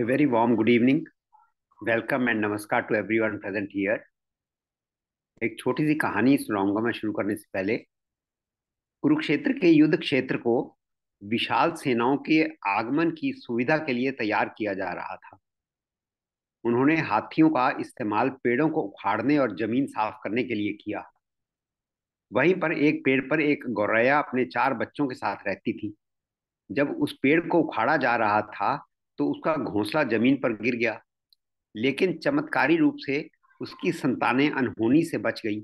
A very warm good evening. Welcome and namaskar to everyone present here. एक छोटी सी कहानी सुनाऊंगा मैं शुरू करने से पहले कुरुक्षेत्र के युद्ध क्षेत्र को विशाल सेनाओं के आगमन की सुविधा के लिए तैयार किया जा रहा था उन्होंने हाथियों का इस्तेमाल पेड़ों को उखाड़ने और जमीन साफ करने के लिए किया वहीं पर एक पेड़ पर एक गौरैया अपने चार बच्चों के साथ रहती थी जब उस पेड़ को उखाड़ा जा रहा था तो उसका घोंसला जमीन पर गिर गया लेकिन चमत्कारी रूप से उसकी संतानें अनहोनी से बच गई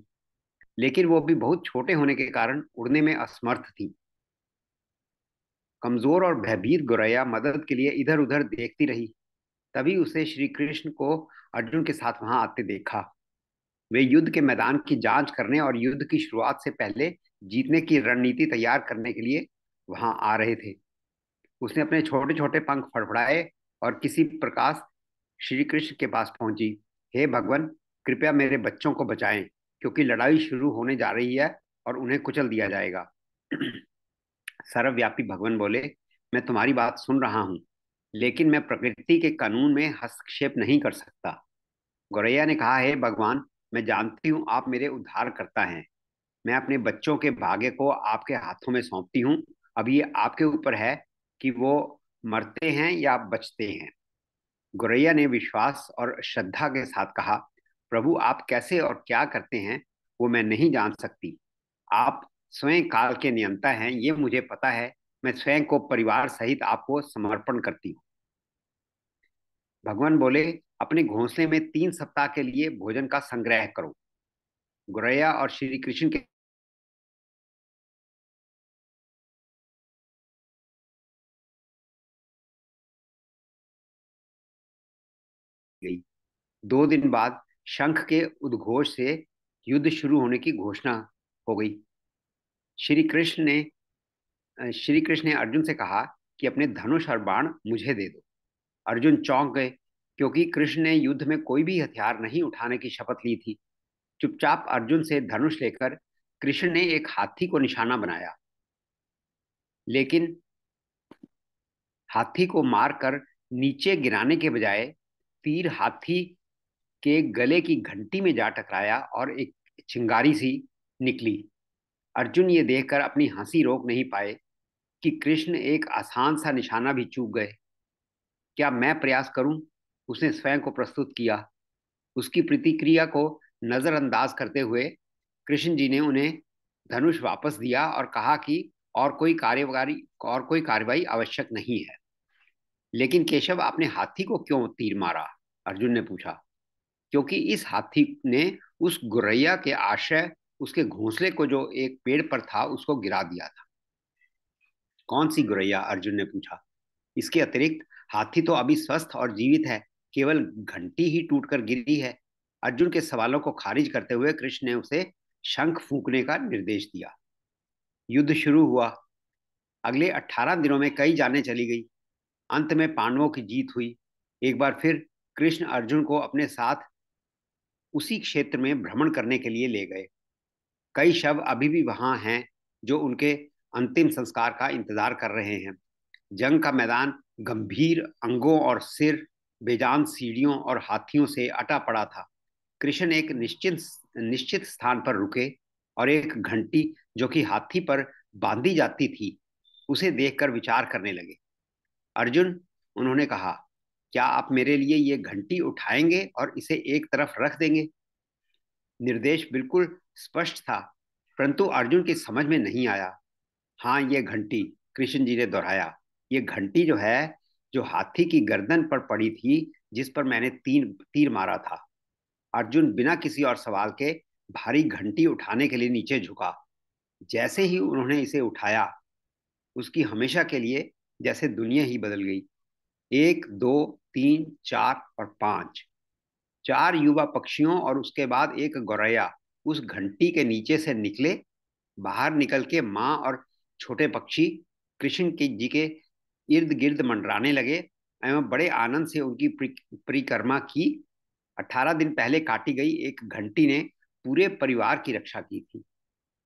लेकिन वो भी बहुत छोटे होने के कारण उड़ने में असमर्थ थी कमजोर और भयभीत गुरैया मदद के लिए इधर उधर देखती रही तभी उसे श्री कृष्ण को अर्जुन के साथ वहां आते देखा वे युद्ध के मैदान की जांच करने और युद्ध की शुरुआत से पहले जीतने की रणनीति तैयार करने के लिए वहां आ रहे थे उसने अपने छोटे छोटे पंख फड़फड़ाए और किसी प्रकाश श्री कृष्ण के पास पहुंची हे भगवान कृपया मेरे बच्चों को बचाएं क्योंकि लड़ाई शुरू होने जा रही है और उन्हें कुचल दिया जाएगा सर्वव्यापी भगवान बोले मैं तुम्हारी बात सुन रहा हूँ लेकिन मैं प्रकृति के कानून में हस्तक्षेप नहीं कर सकता गौरैया ने कहा हे भगवान मैं जानती हूँ आप मेरे उद्धार करता है मैं अपने बच्चों के भाग्य को आपके हाथों में सौंपती हूँ अब ये आपके ऊपर है कि वो मरते हैं या बचते हैं गुरैया ने विश्वास और श्रद्धा के साथ कहा प्रभु आप कैसे और क्या करते हैं वो मैं नहीं जान सकती आप स्वयं काल के नियंता हैं ये मुझे पता है मैं स्वयं को परिवार सहित आपको समर्पण करती हूँ भगवान बोले अपने घोंसले में तीन सप्ताह के लिए भोजन का संग्रह करो गुरैया और श्री कृष्ण के गई दो दिन बाद शंख के उद्घोष से युद्ध शुरू होने की घोषणा हो गई श्री कृष्ण ने श्री कृष्ण ने अर्जुन से कहा कि अपने धनुष और बाण मुझे दे दो अर्जुन चौंक गए क्योंकि कृष्ण ने युद्ध में कोई भी हथियार नहीं उठाने की शपथ ली थी चुपचाप अर्जुन से धनुष लेकर कृष्ण ने एक हाथी को निशाना बनाया लेकिन हाथी को मारकर नीचे गिराने के बजाय तीर हाथी के गले की घंटी में जा टकराया और एक चिंगारी सी निकली अर्जुन ये देखकर अपनी हंसी रोक नहीं पाए कि कृष्ण एक आसान सा निशाना भी चूक गए क्या मैं प्रयास करूं उसने स्वयं को प्रस्तुत किया उसकी प्रतिक्रिया को नज़रअंदाज करते हुए कृष्ण जी ने उन्हें धनुष वापस दिया और कहा कि और कोई कार्यवाही और कोई कार्यवाही आवश्यक नहीं है लेकिन केशव आपने हाथी को क्यों तीर मारा अर्जुन ने पूछा क्योंकि इस हाथी ने उस गुरैया के आश्रय उसके घोंसले को जो एक पेड़ पर था उसको गिरा दिया था कौन सी गुरैया अर्जुन ने पूछा इसके अतिरिक्त हाथी तो अभी स्वस्थ और जीवित है केवल घंटी ही टूटकर गिरी है अर्जुन के सवालों को खारिज करते हुए कृष्ण ने उसे शंख फूकने का निर्देश दिया युद्ध शुरू हुआ अगले अठारह दिनों में कई जाने चली गई अंत में पांडवों की जीत हुई एक बार फिर कृष्ण अर्जुन को अपने साथ उसी क्षेत्र में भ्रमण करने के लिए ले गए कई शव अभी भी वहां हैं जो उनके अंतिम संस्कार का इंतजार कर रहे हैं जंग का मैदान गंभीर अंगों और सिर बेजान सीढ़ियों और हाथियों से अटा पड़ा था कृष्ण एक निश्चित निश्चित स्थान पर रुके और एक घंटी जो कि हाथी पर बांधी जाती थी उसे देखकर विचार करने लगे अर्जुन उन्होंने कहा क्या आप मेरे लिए ये घंटी उठाएंगे और इसे एक तरफ रख देंगे निर्देश बिल्कुल स्पष्ट था परंतु अर्जुन की समझ में नहीं आया हाँ ये घंटी कृष्ण जी ने दोहराया ये घंटी जो है जो हाथी की गर्दन पर पड़ी थी जिस पर मैंने तीन तीर मारा था अर्जुन बिना किसी और सवाल के भारी घंटी उठाने के लिए नीचे झुका जैसे ही उन्होंने इसे उठाया उसकी हमेशा के लिए जैसे दुनिया ही बदल गई एक दो तीन चार और पांच चार युवा पक्षियों और उसके बाद एक गौरैया उस घंटी के नीचे से निकले बाहर निकल के माँ और छोटे पक्षी कृष्ण के जी के इर्द गिर्द मंडराने लगे एवं बड़े आनंद से उनकी परिक्रमा की अठारह दिन पहले काटी गई एक घंटी ने पूरे परिवार की रक्षा की थी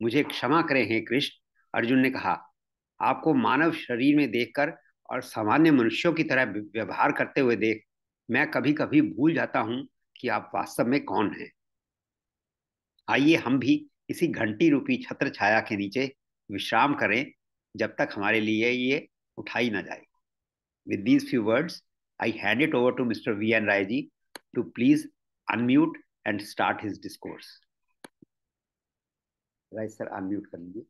मुझे क्षमा करें हैं कृष्ण अर्जुन ने कहा आपको मानव शरीर में देखकर और सामान्य मनुष्यों की तरह व्यवहार करते हुए देख मैं कभी कभी भूल जाता हूं कि आप वास्तव में कौन हैं आइए हम भी इसी घंटी रूपी छत्र छाया के नीचे विश्राम करें जब तक हमारे लिए ये उठाई ना जाए these few words I hand it over to mister V N Rai ji to please unmute and start his discourse Rai sir unmute कर लीजिए.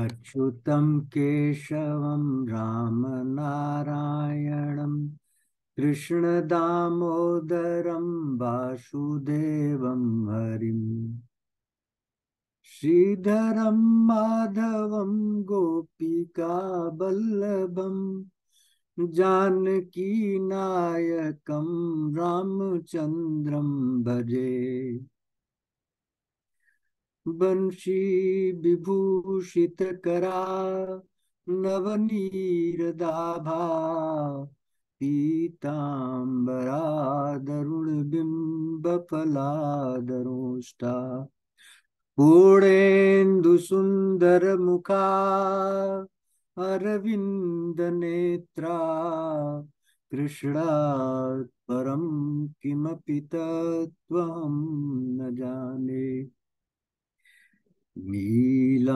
अच्युतं केशवं रामनारायणं कृष्णदामोदरं वासुदेवं हरिम् श्रीधरं माधवं गोपिकावल्लभम् जानकीनायकं रामचन्द्रं भजे वंशी विभूषित करा नवनीरदाभा पीताम्बरा दरुणबिम्बफलादरोष्टा पूर्णेन्दुसुन्दरमुखा अरविन्दनेत्रा कृष्णात् परं किमपि तत्त्वं न जाने नीलाम्बुज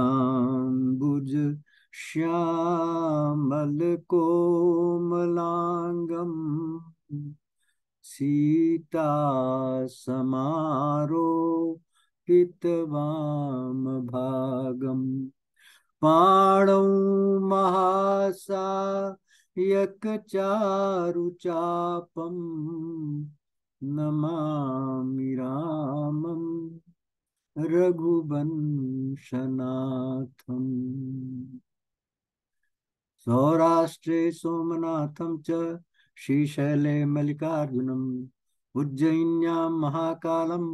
श्यामलकोमलाङ्गम् सीतासमारो भागम पाणौ महासा यकचारुचापम् नमामि रामम् रघुवंशनाथम सौराष्ट्रे सोमनाथम च श्रीशैले मल्लिकार्जुनम् उज्जयिन्यां महाकालम्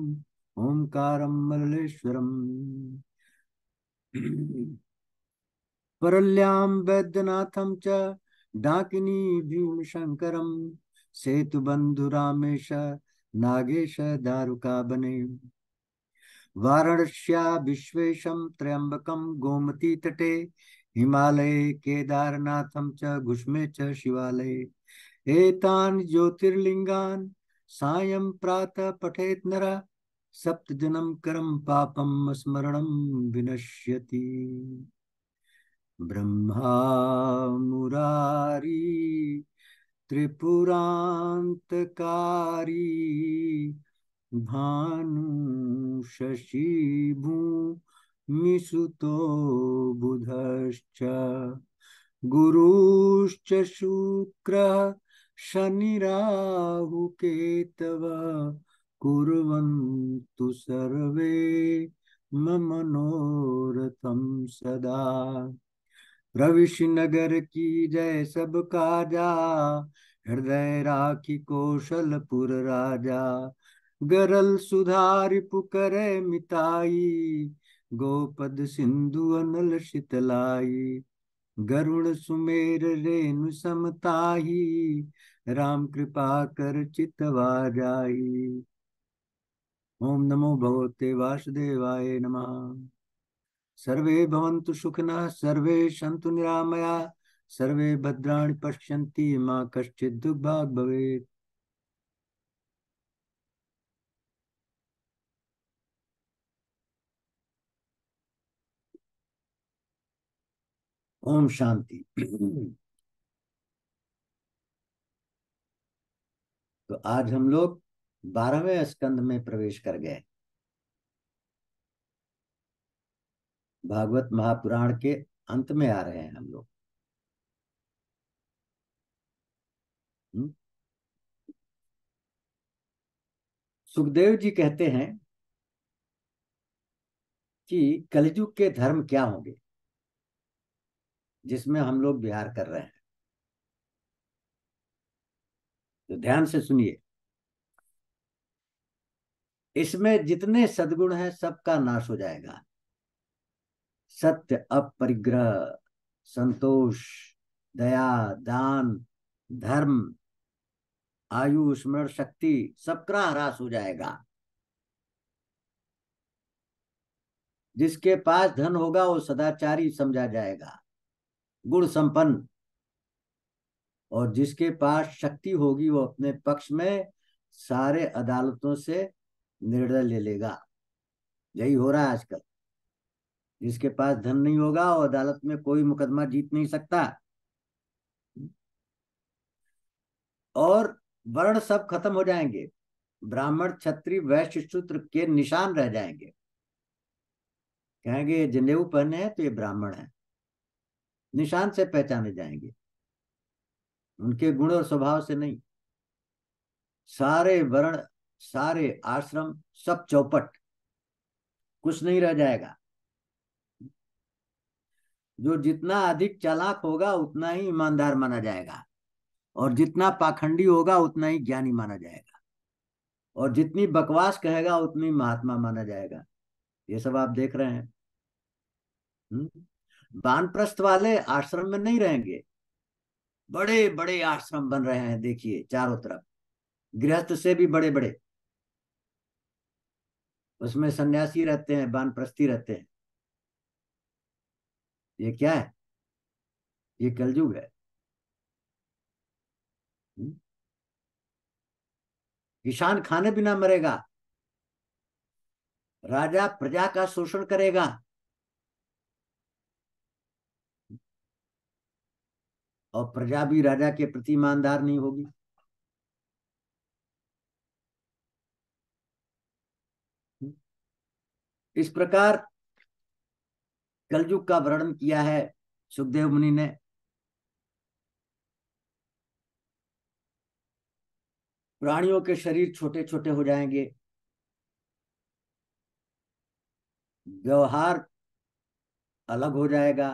ओङ्कारं मरलेश्वरम् परल्याम वैद्यनाथम च डाकिनी भीमशङ्करं रामेश नागेश बने वाराणस्या विश्वेशं त्र्यम्बकं गोमतीतटे हिमालये केदारनाथं च घुष्मे च शिवालये एतान् ज्योतिर्लिङ्गान् सायं प्रातः पठेत् नर सप्तदिनं करं पापम स्मरणं विनश्यति ब्रह्मा मुरारी त्रिपुरान्तकारी भानु शशिभूमिसुतो बुधश्च गुरुश्च शुक्रः शनिराहुकेतव कुर्वन्तु सर्वे मनोरथम सदा प्रविश नगर की जय सब काजा हृदय राखी कौशलपुर राजा गरल सुधारिपु करे मिताई गोपद सिंधु अनल शीतलाई गरुण सुमेर रेणु समताही राम कृपा कर चितवा जाई ओम नमो भगवते वासुदेवाय नमः सर्वे भवन्तु सुखिनः सर्वे सन्तु निरामया सर्वे भद्राणि पश्यन्ति मा कश्चित् दुर्भाग् भवेत् ओम शांति तो आज हम लोग बारहवें स्कंद में प्रवेश कर गए भागवत महापुराण के अंत में आ रहे हैं हम लोग हम्म। सुखदेव जी कहते हैं कि कलयुग के धर्म क्या होंगे जिसमें हम लोग विहार कर रहे हैं तो ध्यान से सुनिए इसमें जितने सदगुण हैं सबका नाश हो जाएगा सत्य अपरिग्रह संतोष दया दान धर्म आयु स्मरण शक्ति सबका ह्रास हो जाएगा जिसके पास धन होगा वो सदाचारी समझा जाएगा गुण संपन्न और जिसके पास शक्ति होगी वो अपने पक्ष में सारे अदालतों से निर्णय ले लेगा यही हो रहा है आजकल जिसके पास धन नहीं होगा वो अदालत में कोई मुकदमा जीत नहीं सकता और वर्ण सब खत्म हो जाएंगे ब्राह्मण छत्री वैश्य सूत्र के निशान रह जाएंगे कहेंगे जनेऊ पहने हैं तो ये ब्राह्मण है निशान से पहचाने जाएंगे उनके गुण और स्वभाव से नहीं सारे वर्ण सारे आश्रम सब चौपट कुछ नहीं रह जाएगा जो जितना अधिक चालाक होगा उतना ही ईमानदार माना जाएगा और जितना पाखंडी होगा उतना ही ज्ञानी माना जाएगा और जितनी बकवास कहेगा उतनी महात्मा माना जाएगा ये सब आप देख रहे हैं हुँ? हम्म। वानप्रस्थ वाले आश्रम में नहीं रहेंगे बड़े बड़े आश्रम बन रहे हैं देखिए चारों तरफ गृहस्थ से भी बड़े बड़े उसमें सन्यासी रहते हैं वानप्रस्थी रहते हैं ये क्या है ये कलयुग है किसान हम्म। खाने बिना मरेगा राजा प्रजा का शोषण करेगा और प्रजा भी राजा के प्रति ईमानदार नहीं होगी इस प्रकार कलयुग का वर्णन किया है सुखदेव मुनि ने प्राणियों के शरीर छोटे छोटे हो जाएंगे व्यवहार अलग हो जाएगा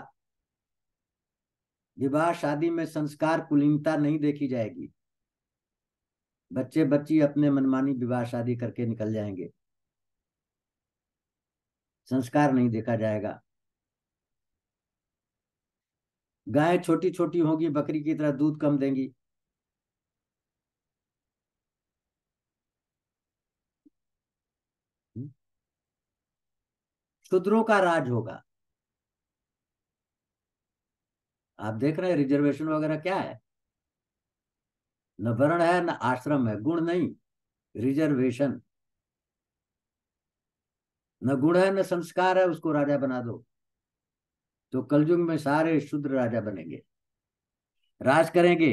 विवाह शादी में संस्कार कुलीनता नहीं देखी जाएगी बच्चे बच्ची अपने मनमानी विवाह शादी करके निकल जाएंगे संस्कार नहीं देखा जाएगा गाय छोटी छोटी होगी बकरी की तरह दूध कम देंगी हम्म। शूद्रों का राज होगा आप देख रहे हैं रिजर्वेशन वगैरह क्या है न वर्ण है न आश्रम है गुण नहीं रिजर्वेशन न गुण है न संस्कार है उसको राजा बना दो तो कलयुग में सारे शुद्र राजा बनेंगे राज करेंगे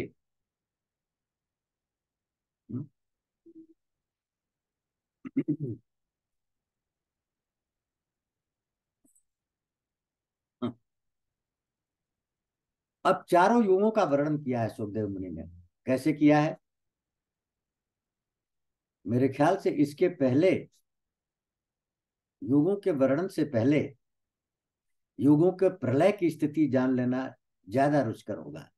हम्म। अब चारों युगों का वर्णन किया है सुखदेव मुनि ने कैसे किया है मेरे ख्याल से इसके पहले युगों के वर्णन से पहले युगों के प्रलय की स्थिति जान लेना ज्यादा रुचकर होगा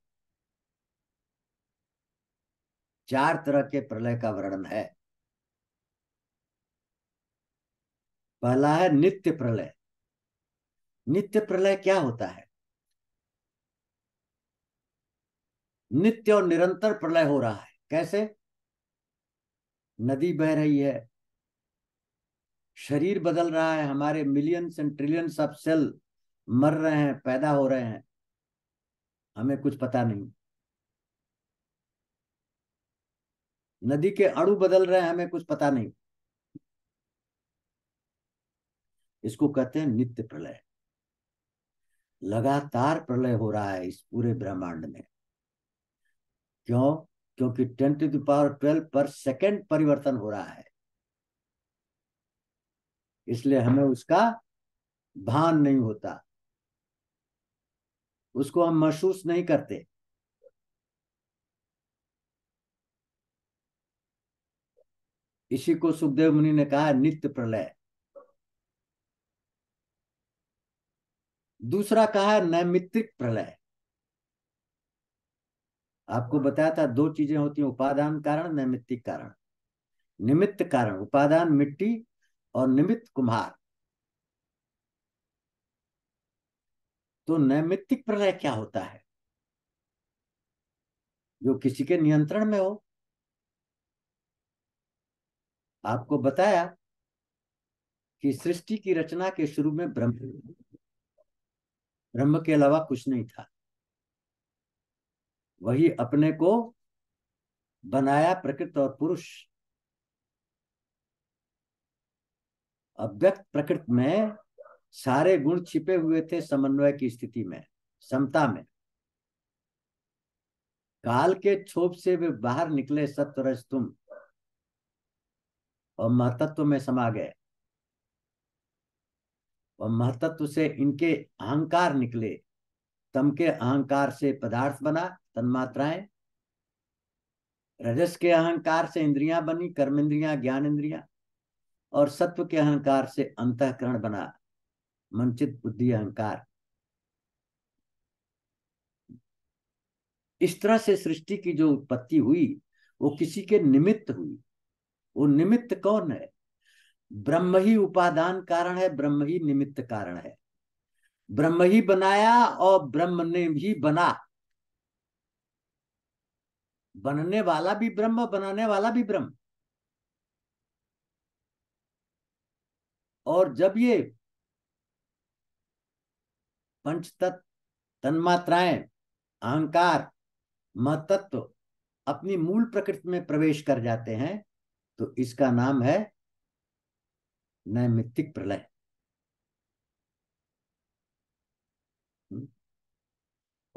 चार तरह के प्रलय का वर्णन है पहला है नित्य प्रलय नित्य प्रलय क्या होता है नित्य और निरंतर प्रलय हो रहा है कैसे नदी बह रही है शरीर बदल रहा है हमारे millions and trillions of cell मर रहे हैं पैदा हो रहे हैं हमें कुछ पता नहीं नदी के अणु बदल रहे हैं हमें कुछ पता नहीं इसको कहते हैं नित्य प्रलय लगातार प्रलय हो रहा है इस पूरे ब्रह्मांड में क्यों क्योंकि टेन टू दावर ट्वेल्व पर सेकेंड परिवर्तन हो रहा है इसलिए हमें उसका भान नहीं होता उसको हम महसूस नहीं करते इसी को सुखदेव मुनि ने कहा नित्य प्रलय दूसरा कहा नैमित्तिक प्रलय आपको बताया था दो चीजें होती हैं उपादान कारण नैमित्तिक कारण निमित्त कारण उपादान मिट्टी और निमित्त कुम्हार तो नैमित्तिक प्रलय क्या होता है जो किसी के नियंत्रण में हो आपको बताया कि सृष्टि की रचना के शुरू में ब्रह्म ब्रह्म के अलावा कुछ नहीं था वही अपने को बनाया प्रकृत और पुरुष अव्यक्त प्रकृत में सारे गुण छिपे हुए थे समन्वय की स्थिति में समता में काल के छोप से वे बाहर निकले सत्वरज तुम और महतत्व में समा गए और महतत्व से इनके अहंकार निकले तम के अहंकार से पदार्थ बना तन्मात्राएं रजस के अहंकार से इंद्रियां बनी कर्म इंद्रिया ज्ञान इंद्रिया और सत्व के अहंकार से अंतकरण बना मनचित बुद्धि अहंकार इस तरह से सृष्टि की जो उत्पत्ति हुई वो किसी के निमित्त हुई वो निमित्त कौन है ब्रह्म ही उपादान कारण है ब्रह्म ही निमित्त कारण है ब्रह्म ही बनाया और ब्रह्म ने भी बना बनने वाला भी ब्रह्म बनाने वाला भी ब्रह्म और जब ये पंच तत्व तन्मात्राएं अहंकार महतत्व अपनी मूल प्रकृति में प्रवेश कर जाते हैं तो इसका नाम है नैमित्तिक प्रलय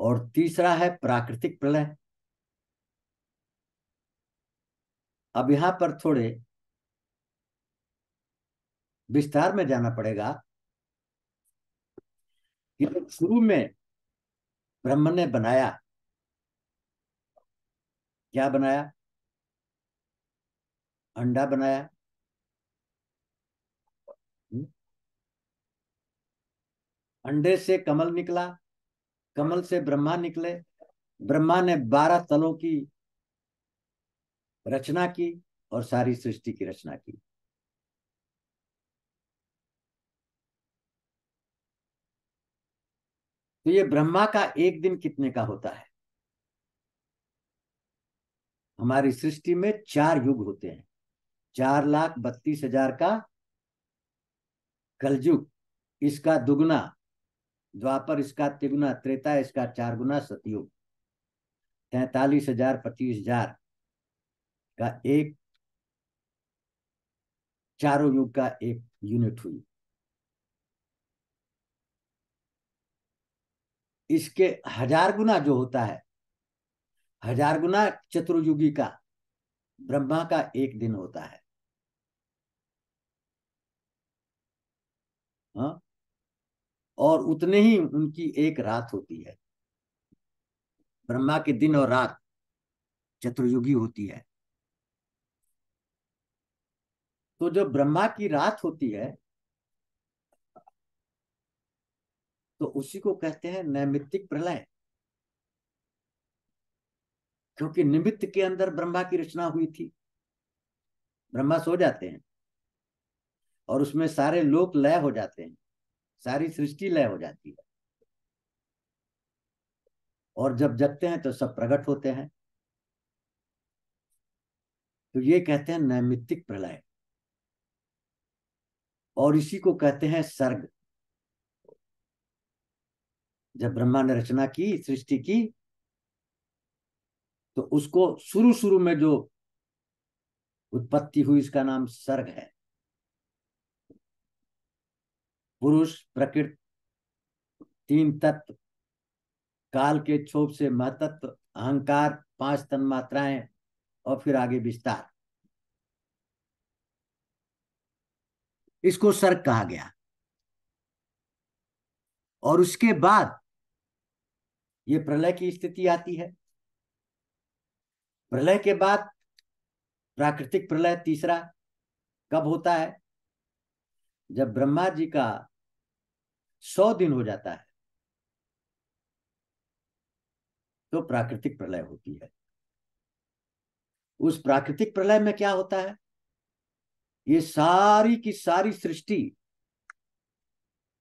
और तीसरा है प्राकृतिक प्रलय अब यहां पर थोड़े विस्तार में जाना पड़ेगा कि शुरू में ब्रह्म ने बनाया क्या बनाया अंडा बनाया हम्म। अंडे से कमल निकला कमल से ब्रह्मा निकले ब्रह्मा ने बारह तलों की रचना की और सारी सृष्टि की रचना की तो ये ब्रह्मा का एक दिन कितने का होता है हमारी सृष्टि में चार युग होते हैं चार लाख बत्तीस हजार का कलयुग इसका दुगना द्वापर इसका तिगुना त्रेता इसका चार गुना सतयुग तैतालीस हजार पच्चीस हजार का एक चारों युग का एक यूनिट हुई इसके हजार गुना जो होता है हजार गुना चतुर्युगी का ब्रह्मा का एक दिन होता है हाँ और उतने ही उनकी एक रात होती है ब्रह्मा के दिन और रात चतुर्युगी होती है तो जब ब्रह्मा की रात होती है तो उसी को कहते हैं नैमित्तिक प्रलय क्योंकि निमित्त के अंदर ब्रह्मा की रचना हुई थी ब्रह्मा सो जाते हैं और उसमें सारे लोक लय हो जाते हैं सारी सृष्टि लय हो जाती है और जब जगते हैं तो सब प्रकट होते हैं तो ये कहते हैं नैमित्तिक प्रलय और इसी को कहते हैं सर्ग जब ब्रह्मा ने रचना की सृष्टि की तो उसको शुरू शुरू में जो उत्पत्ति हुई इसका नाम सर्ग है पुरुष प्रकृति तीन तत्व काल के क्षोभ से महतत्व अहंकार पांच तन मात्राएं और फिर आगे विस्तार इसको सर्ग कहा गया और उसके बाद ये प्रलय की स्थिति आती है प्रलय के बाद प्राकृतिक प्रलय तीसरा कब होता है जब ब्रह्मा जी का सौ दिन हो जाता है तो प्राकृतिक प्रलय होती है उस प्राकृतिक प्रलय में क्या होता है ये सारी की सारी सृष्टि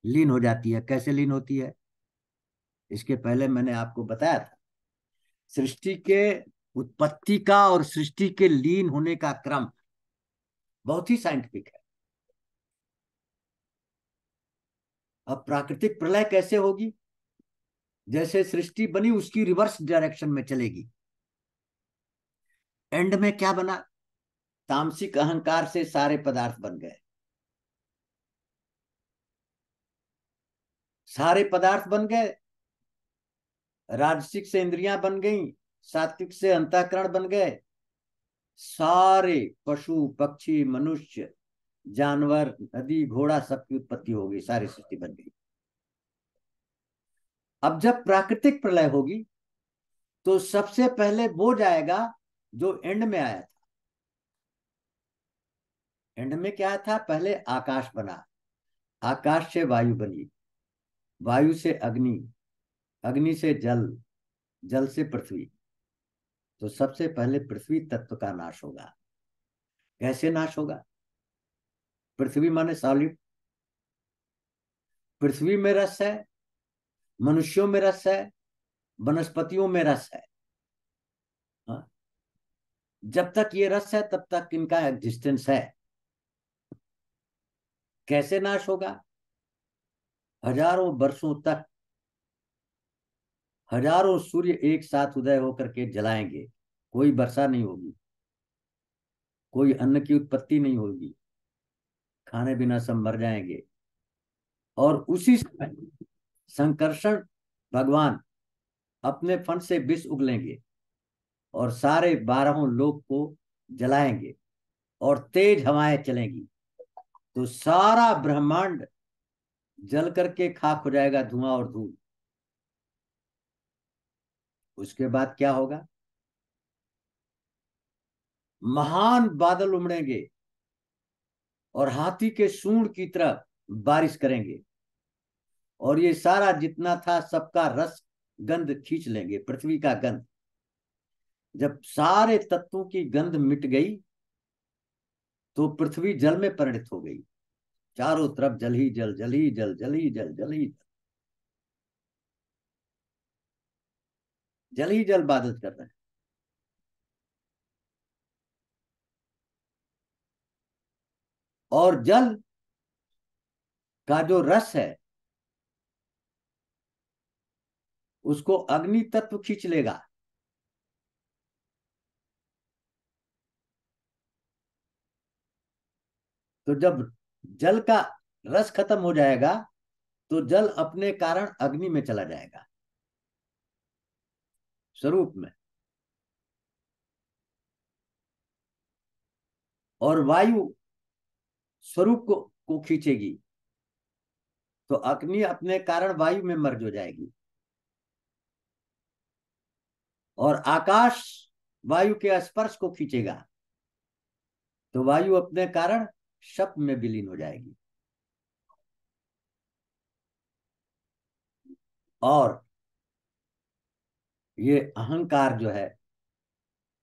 लीन हो जाती है कैसे लीन होती है इसके पहले मैंने आपको बताया था सृष्टि के उत्पत्ति का और सृष्टि के लीन होने का क्रम बहुत ही साइंटिफिक है अब प्राकृतिक प्रलय कैसे होगी जैसे सृष्टि बनी उसकी रिवर्स डायरेक्शन में चलेगी एंड में क्या बना तामसिक अहंकार से सारे पदार्थ बन गए सारे पदार्थ बन गए राजसिक से इंद्रियां बन गई सात्विक से अंतःकरण बन गए सारे पशु पक्षी मनुष्य जानवर नदी घोड़ा सबकी उत्पत्ति होगी सारी सृष्टि बन गई अब जब प्राकृतिक प्रलय होगी तो सबसे पहले वो जाएगा जो एंड में आया था एंड में क्या था पहले आकाश बना आकाश से वायु बनी वायु से अग्नि अग्नि से जल जल से पृथ्वी तो सबसे पहले पृथ्वी तत्व का नाश होगा कैसे नाश होगा पृथ्वी माने सालिब पृथ्वी में रस है मनुष्यों में रस है वनस्पतियों में रस है हाँ। जब तक ये रस है तब तक इनका एग्जिस्टेंस है कैसे नाश होगा हजारों वर्षों तक हजारों सूर्य एक साथ उदय होकर के जलाएंगे कोई वर्षा नहीं होगी कोई अन्न की उत्पत्ति नहीं होगी खाने बिना सब मर जाएंगे और उसी समय संकर्षण भगवान अपने फन से विष उगलेंगे और सारे बारहों लोग को जलाएंगे और तेज हवाएं चलेंगी तो सारा ब्रह्मांड जल करके खाक हो जाएगा धुआं और धूल उसके बाद क्या होगा महान बादल उमड़ेंगे और हाथी के सूंड की तरह बारिश करेंगे और ये सारा जितना था सबका रस गंध खींच लेंगे पृथ्वी का गंध जब सारे तत्वों की गंध मिट गई तो पृथ्वी जल में परिणित हो गई चारों तरफ जल ही जल जल ही जल जल ही जल जल ही जल जल ही जल बादल कर रहे हैं और जल का जो रस है उसको अग्नि तत्व खींच लेगा तो जब जल का रस खत्म हो जाएगा तो जल अपने कारण अग्नि में चला जाएगा स्वरूप में और वायु स्वरूप को, को खींचेगी तो अग्नि अपने कारण वायु में मर्ज हो जाएगी और आकाश वायु के स्पर्श को खींचेगा तो वायु अपने कारण शप में विलीन हो जाएगी और ये अहंकार जो है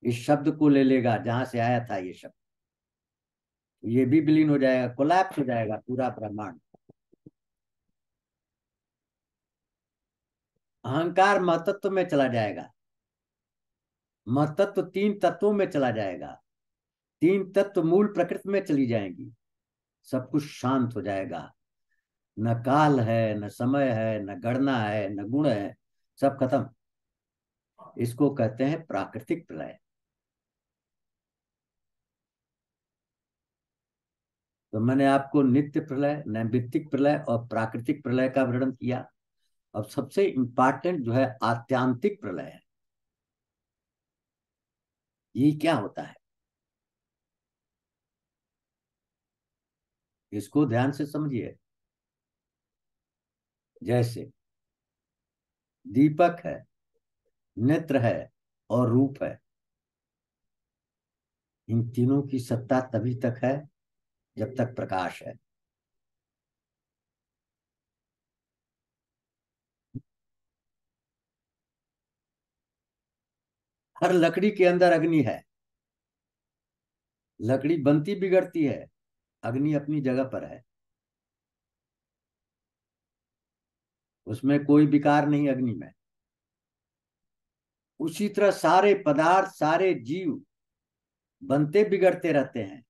इस शब्द को ले लेगा जहां से आया था ये शब्द ये भी विलीन हो जाएगा कोलैप्स हो जाएगा पूरा ब्रह्मांड अहंकार महतत्व में चला जाएगा महतत्व तीन तत्वों में चला जाएगा तीन तत्व मूल प्रकृति में चली जाएंगी सब कुछ शांत हो जाएगा न काल है न समय है न गणना है न गुण है सब खत्म इसको कहते हैं प्राकृतिक प्रलय तो मैंने आपको नित्य प्रलय नैमित्तिक प्रलय और प्राकृतिक प्रलय का वर्णन किया अब सबसे इंपॉर्टेंट जो है आत्यांतिक प्रलय है ये क्या होता है इसको ध्यान से समझिए जैसे दीपक है नेत्र है और रूप है इन तीनों की सत्ता तभी तक है जब तक प्रकाश है हर लकड़ी के अंदर अग्नि है लकड़ी बनती बिगड़ती है अग्नि अपनी जगह पर है उसमें कोई विकार नहीं अग्नि में उसी तरह सारे पदार्थ सारे जीव बनते बिगड़ते रहते हैं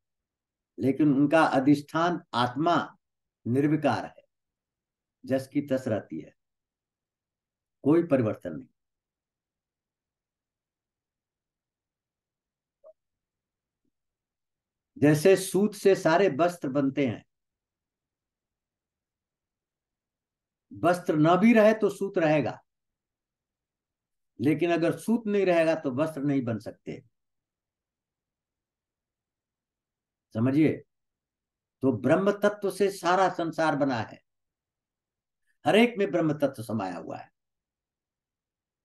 लेकिन उनका अधिष्ठान आत्मा निर्विकार है जस की तस रहती है कोई परिवर्तन नहीं जैसे सूत से सारे वस्त्र बनते हैं वस्त्र न भी रहे तो सूत रहेगा लेकिन अगर सूत नहीं रहेगा तो वस्त्र नहीं बन सकते समझिए तो ब्रह्म तत्व से सारा संसार बना है हरेक में ब्रह्म तत्व समाया हुआ है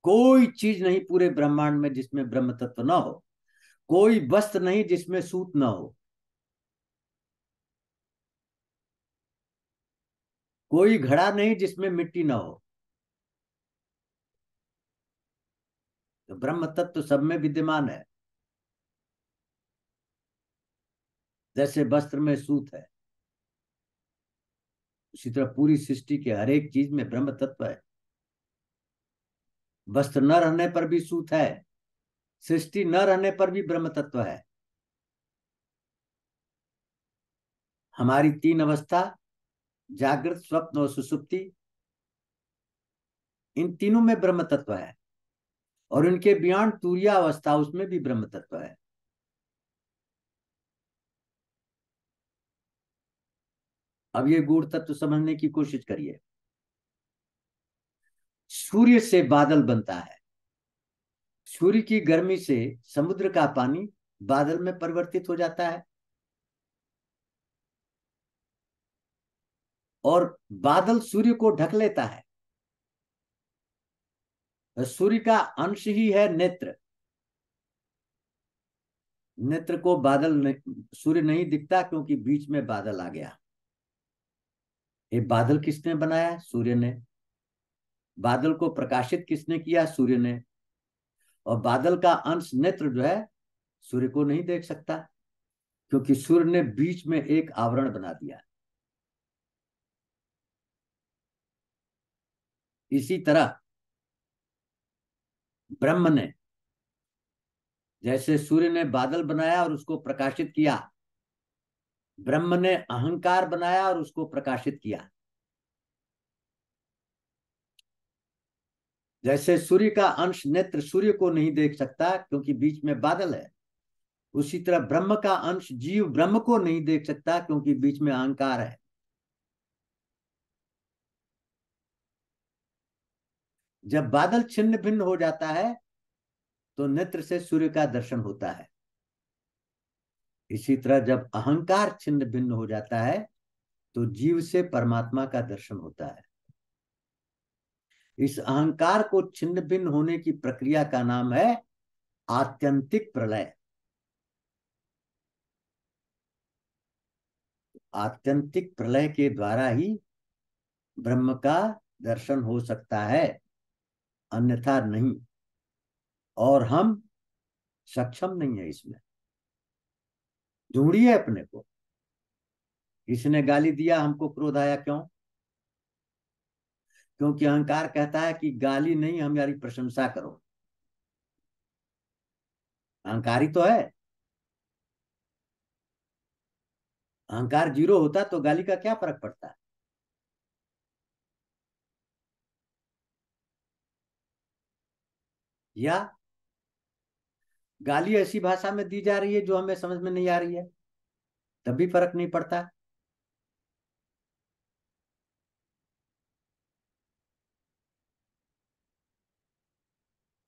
कोई चीज नहीं पूरे ब्रह्मांड में जिसमें ब्रह्म तत्व ना हो कोई वस्त्र नहीं जिसमें सूत ना हो कोई घड़ा नहीं जिसमें मिट्टी ना हो तो ब्रह्म तत्व सब में विद्यमान है जैसे वस्त्र में सूत है उसी तरह पूरी सृष्टि के हर एक चीज में ब्रह्म तत्व है वस्त्र न रहने पर भी सूत है सृष्टि न रहने पर भी ब्रह्म तत्व है हमारी तीन अवस्था जागृत स्वप्न और सुसुप्ति इन तीनों में ब्रह्म तत्व है और इनके बियॉन्ड तूर्या अवस्था उसमें भी ब्रह्म तत्व है अब ये गूढ़ तत्व समझने की कोशिश करिए सूर्य से बादल बनता है सूर्य की गर्मी से समुद्र का पानी बादल में परिवर्तित हो जाता है और बादल सूर्य को ढक लेता है सूर्य का अंश ही है नेत्र नेत्र को बादल सूर्य नहीं दिखता क्योंकि बीच में बादल आ गया ये बादल किसने बनाया सूर्य ने बादल को प्रकाशित किसने किया सूर्य ने और बादल का अंश नेत्र जो है सूर्य को नहीं देख सकता क्योंकि सूर्य ने बीच में एक आवरण बना दिया इसी तरह ब्रह्म ने जैसे सूर्य ने बादल बनाया और उसको प्रकाशित किया ब्रह्म ने अहंकार बनाया और उसको प्रकाशित किया जैसे सूर्य का अंश नेत्र सूर्य को नहीं देख सकता क्योंकि बीच में बादल है उसी तरह ब्रह्म का अंश जीव ब्रह्म को नहीं देख सकता क्योंकि बीच में अहंकार है जब बादल छिन्न भिन्न हो जाता है तो नेत्र से सूर्य का दर्शन होता है इसी तरह जब अहंकार छिन्न भिन्न हो जाता है तो जीव से परमात्मा का दर्शन होता है इस अहंकार को छिन्न भिन्न होने की प्रक्रिया का नाम है आत्यंतिक प्रलय आत्यंतिक प्रलय के द्वारा ही ब्रह्म का दर्शन हो सकता है अन्यथा नहीं और हम सक्षम नहीं है इसमें ढूंढिए अपने को किसने गाली दिया हमको क्रोध आया क्यों क्योंकि अहंकार कहता है कि गाली नहीं हमारी प्रशंसा करो अहंकारी तो है अहंकार जीरो होता तो गाली का क्या फर्क पड़ता है या गाली ऐसी भाषा में दी जा रही है जो हमें समझ में नहीं आ रही है तब भी फर्क नहीं पड़ता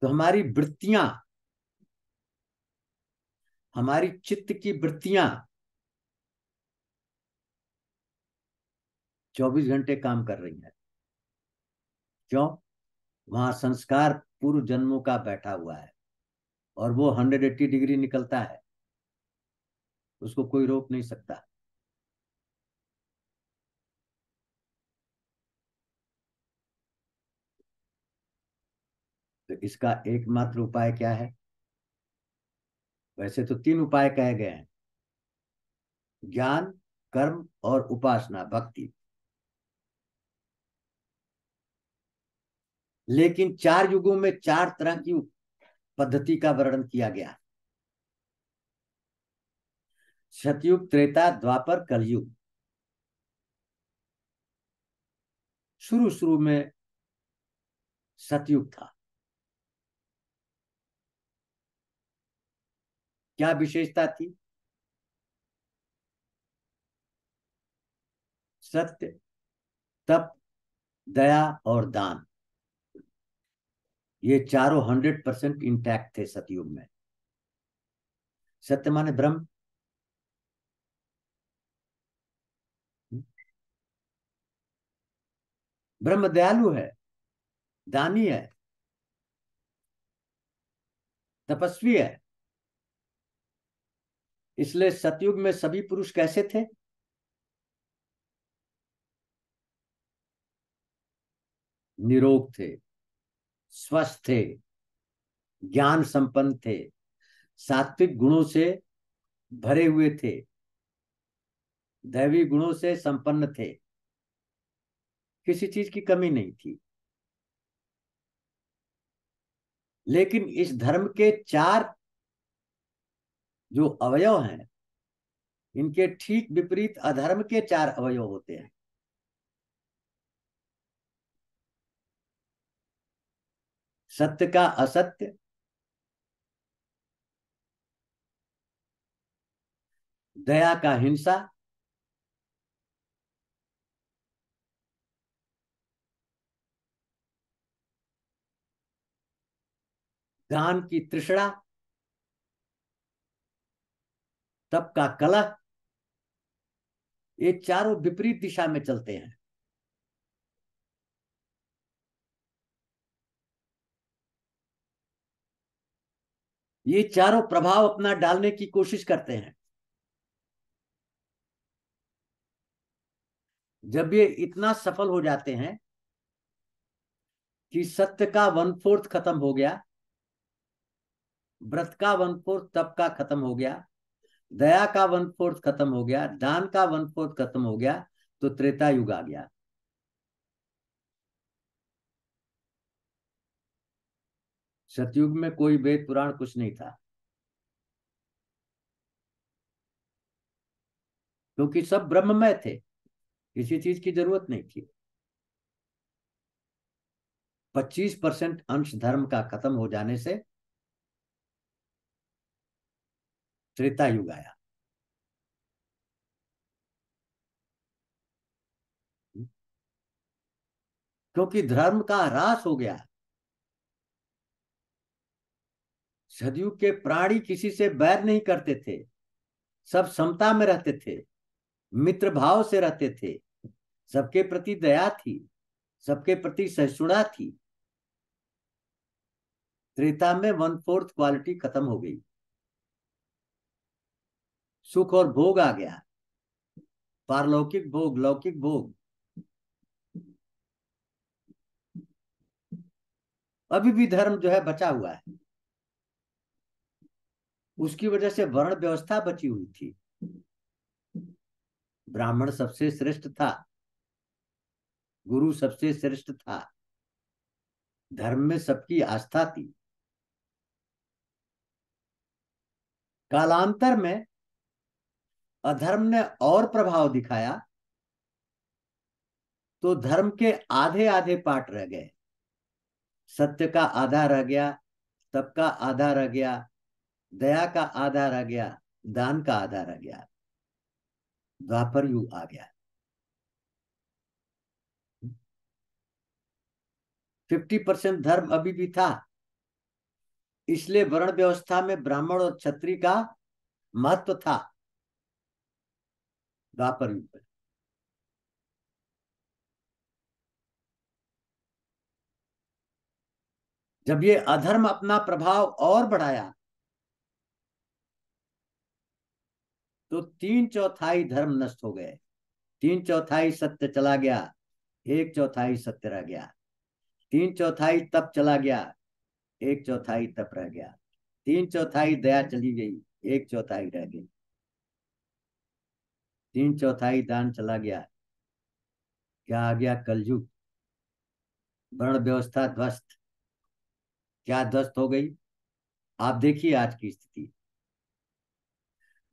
तो हमारी वृत्तियां हमारी चित्त की वृत्तियां 24 घंटे काम कर रही है क्यों वहां संस्कार पूर्व जन्मों का बैठा हुआ है और वो 180 डिग्री निकलता है उसको कोई रोक नहीं सकता तो इसका एकमात्र उपाय क्या है वैसे तो तीन उपाय कहे गए हैं ज्ञान कर्म और उपासना भक्ति लेकिन चार युगों में चार तरह की पद्धति का वर्णन किया गया सतयुग त्रेता द्वापर कलयुग शुरू शुरू में सतयुग था क्या विशेषता थी सत्य तप दया और दान ये चारों हंड्रेड परसेंट इंटैक्ट थे सतयुग में सत्य माने ब्रह्म हम्म। ब्रह्म दयालु है दानी है तपस्वी है इसलिए सतयुग में सभी पुरुष कैसे थे निरोग थे स्वस्थ थे ज्ञान संपन्न थे सात्विक गुणों से भरे हुए थे दैवी गुणों से संपन्न थे किसी चीज की कमी नहीं थी लेकिन इस धर्म के चार जो अवयव हैं इनके ठीक विपरीत अधर्म के चार अवयव होते हैं सत्य का असत्य दया का हिंसा दान की तृष्णा तप का कलह ये चारों विपरीत दिशा में चलते हैं ये चारों प्रभाव अपना डालने की कोशिश करते हैं जब ये इतना सफल हो जाते हैं कि सत्य का वन फोर्थ खत्म हो गया व्रत का वन फोर्थ तप का खत्म हो गया दया का वन फोर्थ खत्म हो गया दान का वन फोर्थ खत्म हो गया तो त्रेता युग आ गया सतयुग में कोई वेद पुराण कुछ नहीं था क्योंकि तो सब ब्रह्ममय थे किसी चीज की जरूरत नहीं थी 25 परसेंट अंश धर्म का खत्म हो जाने से त्रेता युग आया क्योंकि धर्म का ह्रास हो गया सदयुग के प्राणी किसी से बैर नहीं करते थे सब समता में रहते थे मित्र भाव से रहते थे सबके प्रति दया थी सबके प्रति सहिष्णुता थी त्रेता में वन फोर्थ क्वालिटी खत्म हो गई सुख और भोग आ गया पारलौकिक भोग लौकिक भोग अभी भी धर्म जो है बचा हुआ है उसकी वजह से वर्ण व्यवस्था बची हुई थी ब्राह्मण सबसे श्रेष्ठ था गुरु सबसे श्रेष्ठ था धर्म में सबकी आस्था थी कालांतर में अधर्म ने और प्रभाव दिखाया तो धर्म के आधे आधे पाठ रह गए सत्य का आधा रह गया तप का आधा रह गया दया का आधार आ गया दान का आधार आ गया द्वापर यु आ गया फिफ्टी परसेंट धर्म अभी भी था इसलिए वर्ण व्यवस्था में ब्राह्मण और छत्री का महत्व था द्वापर युग जब ये अधर्म अपना प्रभाव और बढ़ाया तो तीन चौथाई धर्म नष्ट हो गए तीन चौथाई सत्य चला गया एक चौथाई सत्य रह गया तीन चौथाई तप चला गया एक चौथाई तप रह गया तीन चौथाई दया चली गई एक चौथाई रह गई तीन चौथाई दान चला गया क्या आ गया कलयुग वर्ण व्यवस्था ध्वस्त क्या ध्वस्त हो गई आप देखिए आज की स्थिति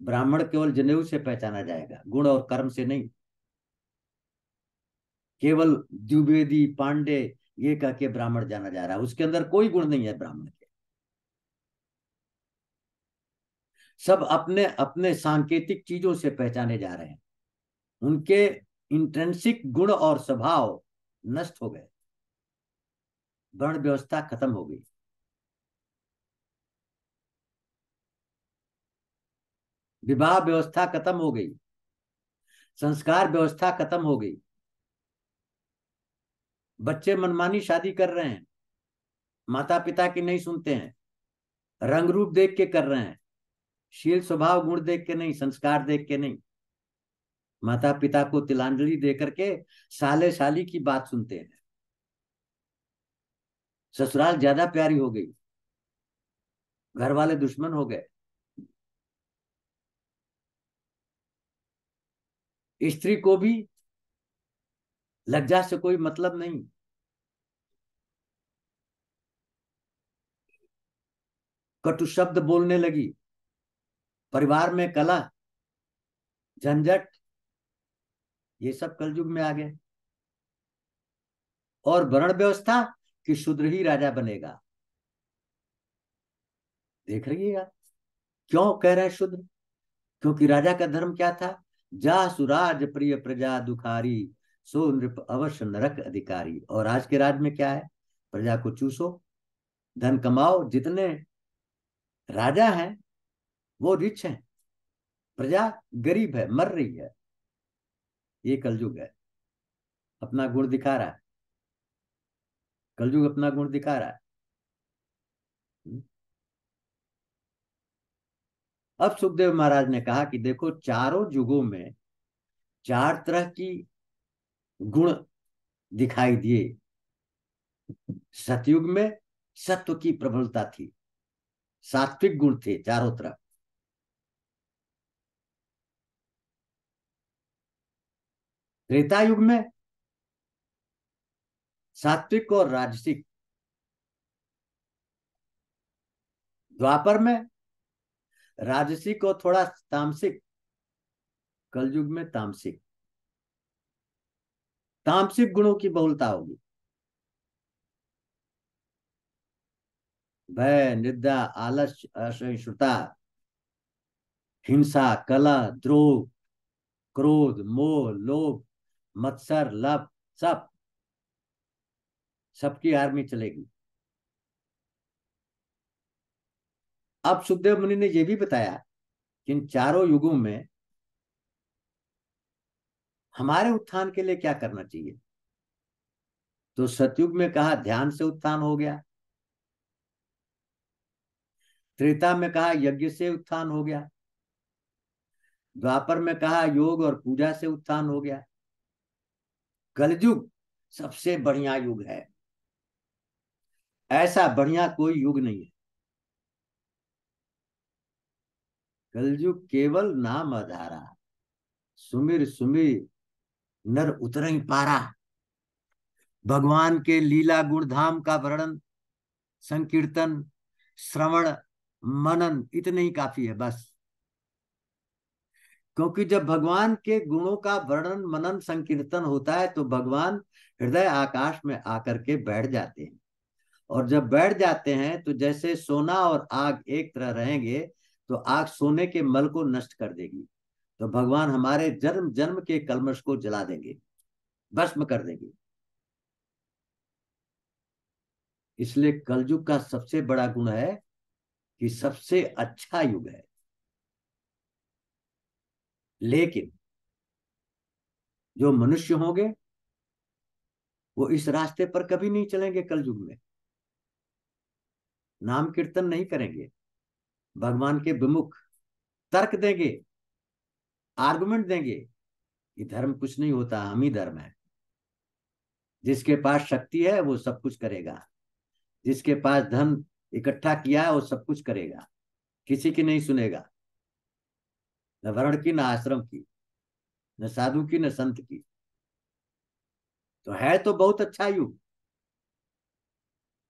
ब्राह्मण केवल जनेऊ से पहचाना जाएगा गुण और कर्म से नहीं केवल द्विवेदी पांडे ये कह के ब्राह्मण जाना जा रहा है उसके अंदर कोई गुण नहीं है ब्राह्मण के सब अपने अपने सांकेतिक चीजों से पहचाने जा रहे हैं उनके इंट्रेंसिक गुण और स्वभाव नष्ट हो गए वर्ण व्यवस्था खत्म हो गई विवाह व्यवस्था खत्म हो गई संस्कार व्यवस्था खत्म हो गई बच्चे मनमानी शादी कर रहे हैं माता पिता की नहीं सुनते हैं रंग रूप देख के कर रहे हैं शील स्वभाव गुण देख के नहीं संस्कार देख के नहीं माता पिता को तिलांजलि दे करके साले साली की बात सुनते हैं ससुराल ज्यादा प्यारी हो गई घर वाले दुश्मन हो गए स्त्री को भी लज्जा से कोई मतलब नहीं कटु शब्द बोलने लगी परिवार में कला झंझट ये सब कलयुग में आ गए और वर्ण व्यवस्था कि शुद्र ही राजा बनेगा देख रही है क्यों कह रहे हैं शुद्र क्योंकि राजा का धर्म क्या था जा सुराज प्रिय प्रजा दुखारी सो नृप अवश्य नरक अधिकारी और आज के राज में क्या है प्रजा को चूसो धन कमाओ जितने राजा हैं वो रिच हैं प्रजा गरीब है मर रही है ये कलयुग है अपना गुण दिखा रहा है कलयुग अपना गुण दिखा रहा है अब सुखदेव महाराज ने कहा कि देखो चारों युगों में चार तरह की गुण दिखाई दिए सतयुग में सत्व की प्रबलता थी सात्विक गुण थे चारों तरफ त्रेता युग में सात्विक और राजसिक द्वापर में राजसी को थोड़ा तामसिक कलयुग में तामसिक तामसिक गुणों की बहुलता होगी भय निद्रा आलस्य असहिष्णुता हिंसा कला द्रोह क्रोध मोह लोभ मत्सर लप सब सबकी आर्मी चलेगी अब सुखदेव मुनि ने यह भी बताया कि इन चारों युगों में हमारे उत्थान के लिए क्या करना चाहिए तो सतयुग में कहा ध्यान से उत्थान हो गया त्रेता में कहा यज्ञ से उत्थान हो गया द्वापर में कहा योग और पूजा से उत्थान हो गया कलयुग सबसे बढ़िया युग है ऐसा बढ़िया कोई युग नहीं है कलजुग केवल नाम आधारा सुमिर सुमिर नर उतर पारा भगवान के लीला गुणधाम का वर्णन संकीर्तन श्रवण मनन इतने ही काफी है बस क्योंकि जब भगवान के गुणों का वर्णन मनन संकीर्तन होता है तो भगवान हृदय आकाश में आकर के बैठ जाते हैं और जब बैठ जाते हैं तो जैसे सोना और आग एक तरह रहेंगे तो आग सोने के मल को नष्ट कर देगी तो भगवान हमारे जन्म जन्म के कलमश को जला देंगे भस्म कर देंगे इसलिए कलयुग का सबसे बड़ा गुण है कि सबसे अच्छा युग है लेकिन जो मनुष्य होंगे वो इस रास्ते पर कभी नहीं चलेंगे कलयुग में नाम कीर्तन नहीं करेंगे भगवान के विमुख तर्क देंगे आर्गुमेंट देंगे ये धर्म कुछ नहीं होता हम ही धर्म है जिसके पास शक्ति है वो सब कुछ करेगा जिसके पास धन इकट्ठा किया है वो सब कुछ करेगा किसी की नहीं सुनेगा न वर्ण की न आश्रम की न साधु की न संत की तो है तो बहुत अच्छा युग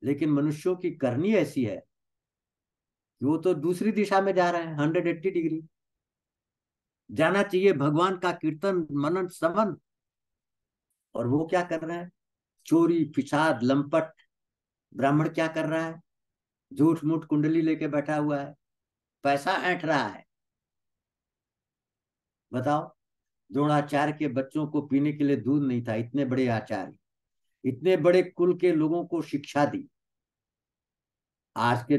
लेकिन मनुष्यों की करनी ऐसी है वो तो दूसरी दिशा में जा रहा है हंड्रेड एट्टी डिग्री जाना चाहिए भगवान का कीर्तन मनन समन और वो क्या कर रहा है चोरी फिसाद लंपट ब्राह्मण क्या कर रहा है झूठ मूठ कुंडली लेके बैठा हुआ है पैसा ऐठ रहा है बताओ द्रोणाचार्य के बच्चों को पीने के लिए दूध नहीं था इतने बड़े आचार्य इतने बड़े कुल के लोगों को शिक्षा दी आज के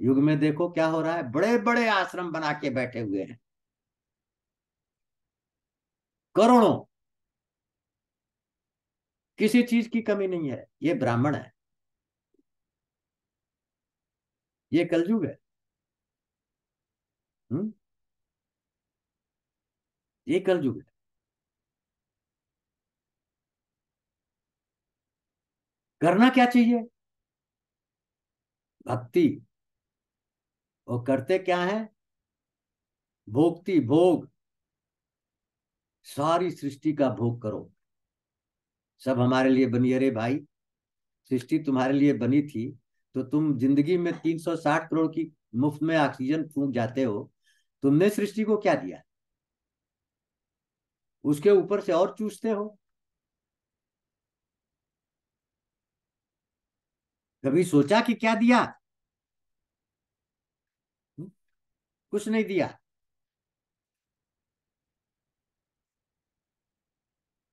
युग में देखो क्या हो रहा है बड़े बड़े आश्रम बना के बैठे हुए हैं करोड़ों किसी चीज की कमी नहीं है ये ब्राह्मण है ये कलयुग है हुँ? ये कलयुग है करना क्या चाहिए भक्ति वो करते क्या है भोगती भोग सारी सृष्टि का भोग करो सब हमारे लिए बनी अरे भाई सृष्टि तुम्हारे लिए बनी थी तो तुम जिंदगी में 360 करोड़ की मुफ्त में ऑक्सीजन फूंक जाते हो तुमने सृष्टि को क्या दिया उसके ऊपर से और चूसते हो कभी सोचा कि क्या दिया कुछ नहीं दिया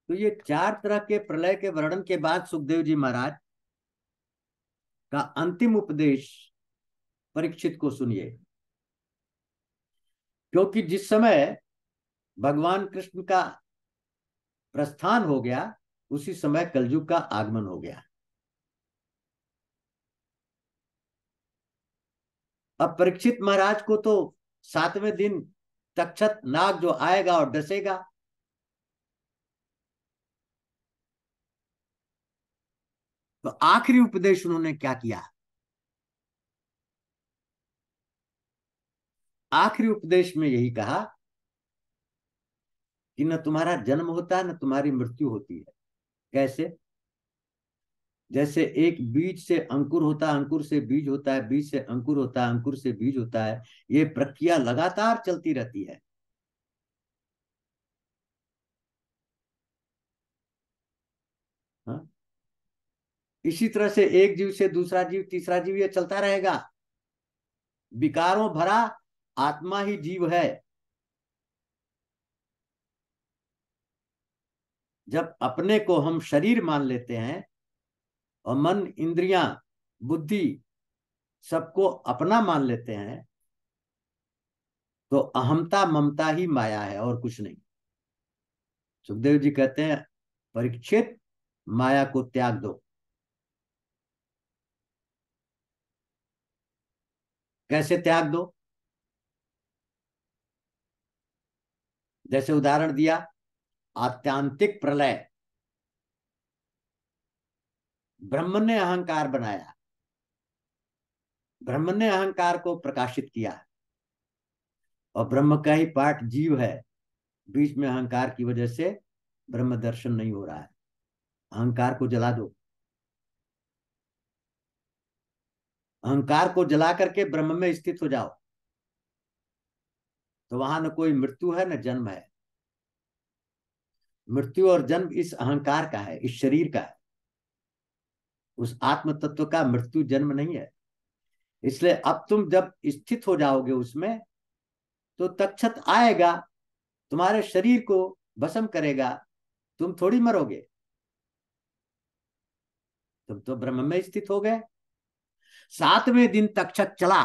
तो ये चार तरह के प्रलय के वर्णन के बाद सुखदेव जी महाराज का अंतिम उपदेश परीक्षित को सुनिए क्योंकि जिस समय भगवान कृष्ण का प्रस्थान हो गया उसी समय कलयुग का आगमन हो गया अब परीक्षित महाराज को तो सातवें दिन तक्षत नाग जो आएगा और डसेगा तो आखिरी उपदेश उन्होंने क्या किया आखिरी उपदेश में यही कहा कि न तुम्हारा जन्म होता है न तुम्हारी मृत्यु होती है कैसे जैसे एक बीज से अंकुर होता है अंकुर से बीज होता है बीज से अंकुर होता है अंकुर से बीज होता है ये प्रक्रिया लगातार चलती रहती है हा? इसी तरह से एक जीव से दूसरा जीव तीसरा जीव ये चलता रहेगा विकारों भरा आत्मा ही जीव है जब अपने को हम शरीर मान लेते हैं और मन इंद्रिया बुद्धि सबको अपना मान लेते हैं तो अहमता ममता ही माया है और कुछ नहीं सुखदेव जी कहते हैं परीक्षित माया को त्याग दो कैसे त्याग दो जैसे उदाहरण दिया आत्यांतिक प्रलय ब्रह्म ने अहंकार बनाया ब्रह्म ने अहंकार को प्रकाशित किया और ब्रह्म का ही पाठ जीव है बीच में अहंकार की वजह से ब्रह्म दर्शन नहीं हो रहा है अहंकार को जला दो अहंकार को जला करके ब्रह्म में स्थित हो जाओ तो वहां न कोई मृत्यु है न जन्म है मृत्यु और जन्म इस अहंकार का है इस शरीर का है उस आत्म तत्व का मृत्यु जन्म नहीं है इसलिए अब तुम जब स्थित हो जाओगे उसमें तो तक्षत आएगा तुम्हारे शरीर को भसम करेगा तुम थोड़ी मरोगे तुम तो ब्रह्म में स्थित हो गए सातवें दिन तक्षत चला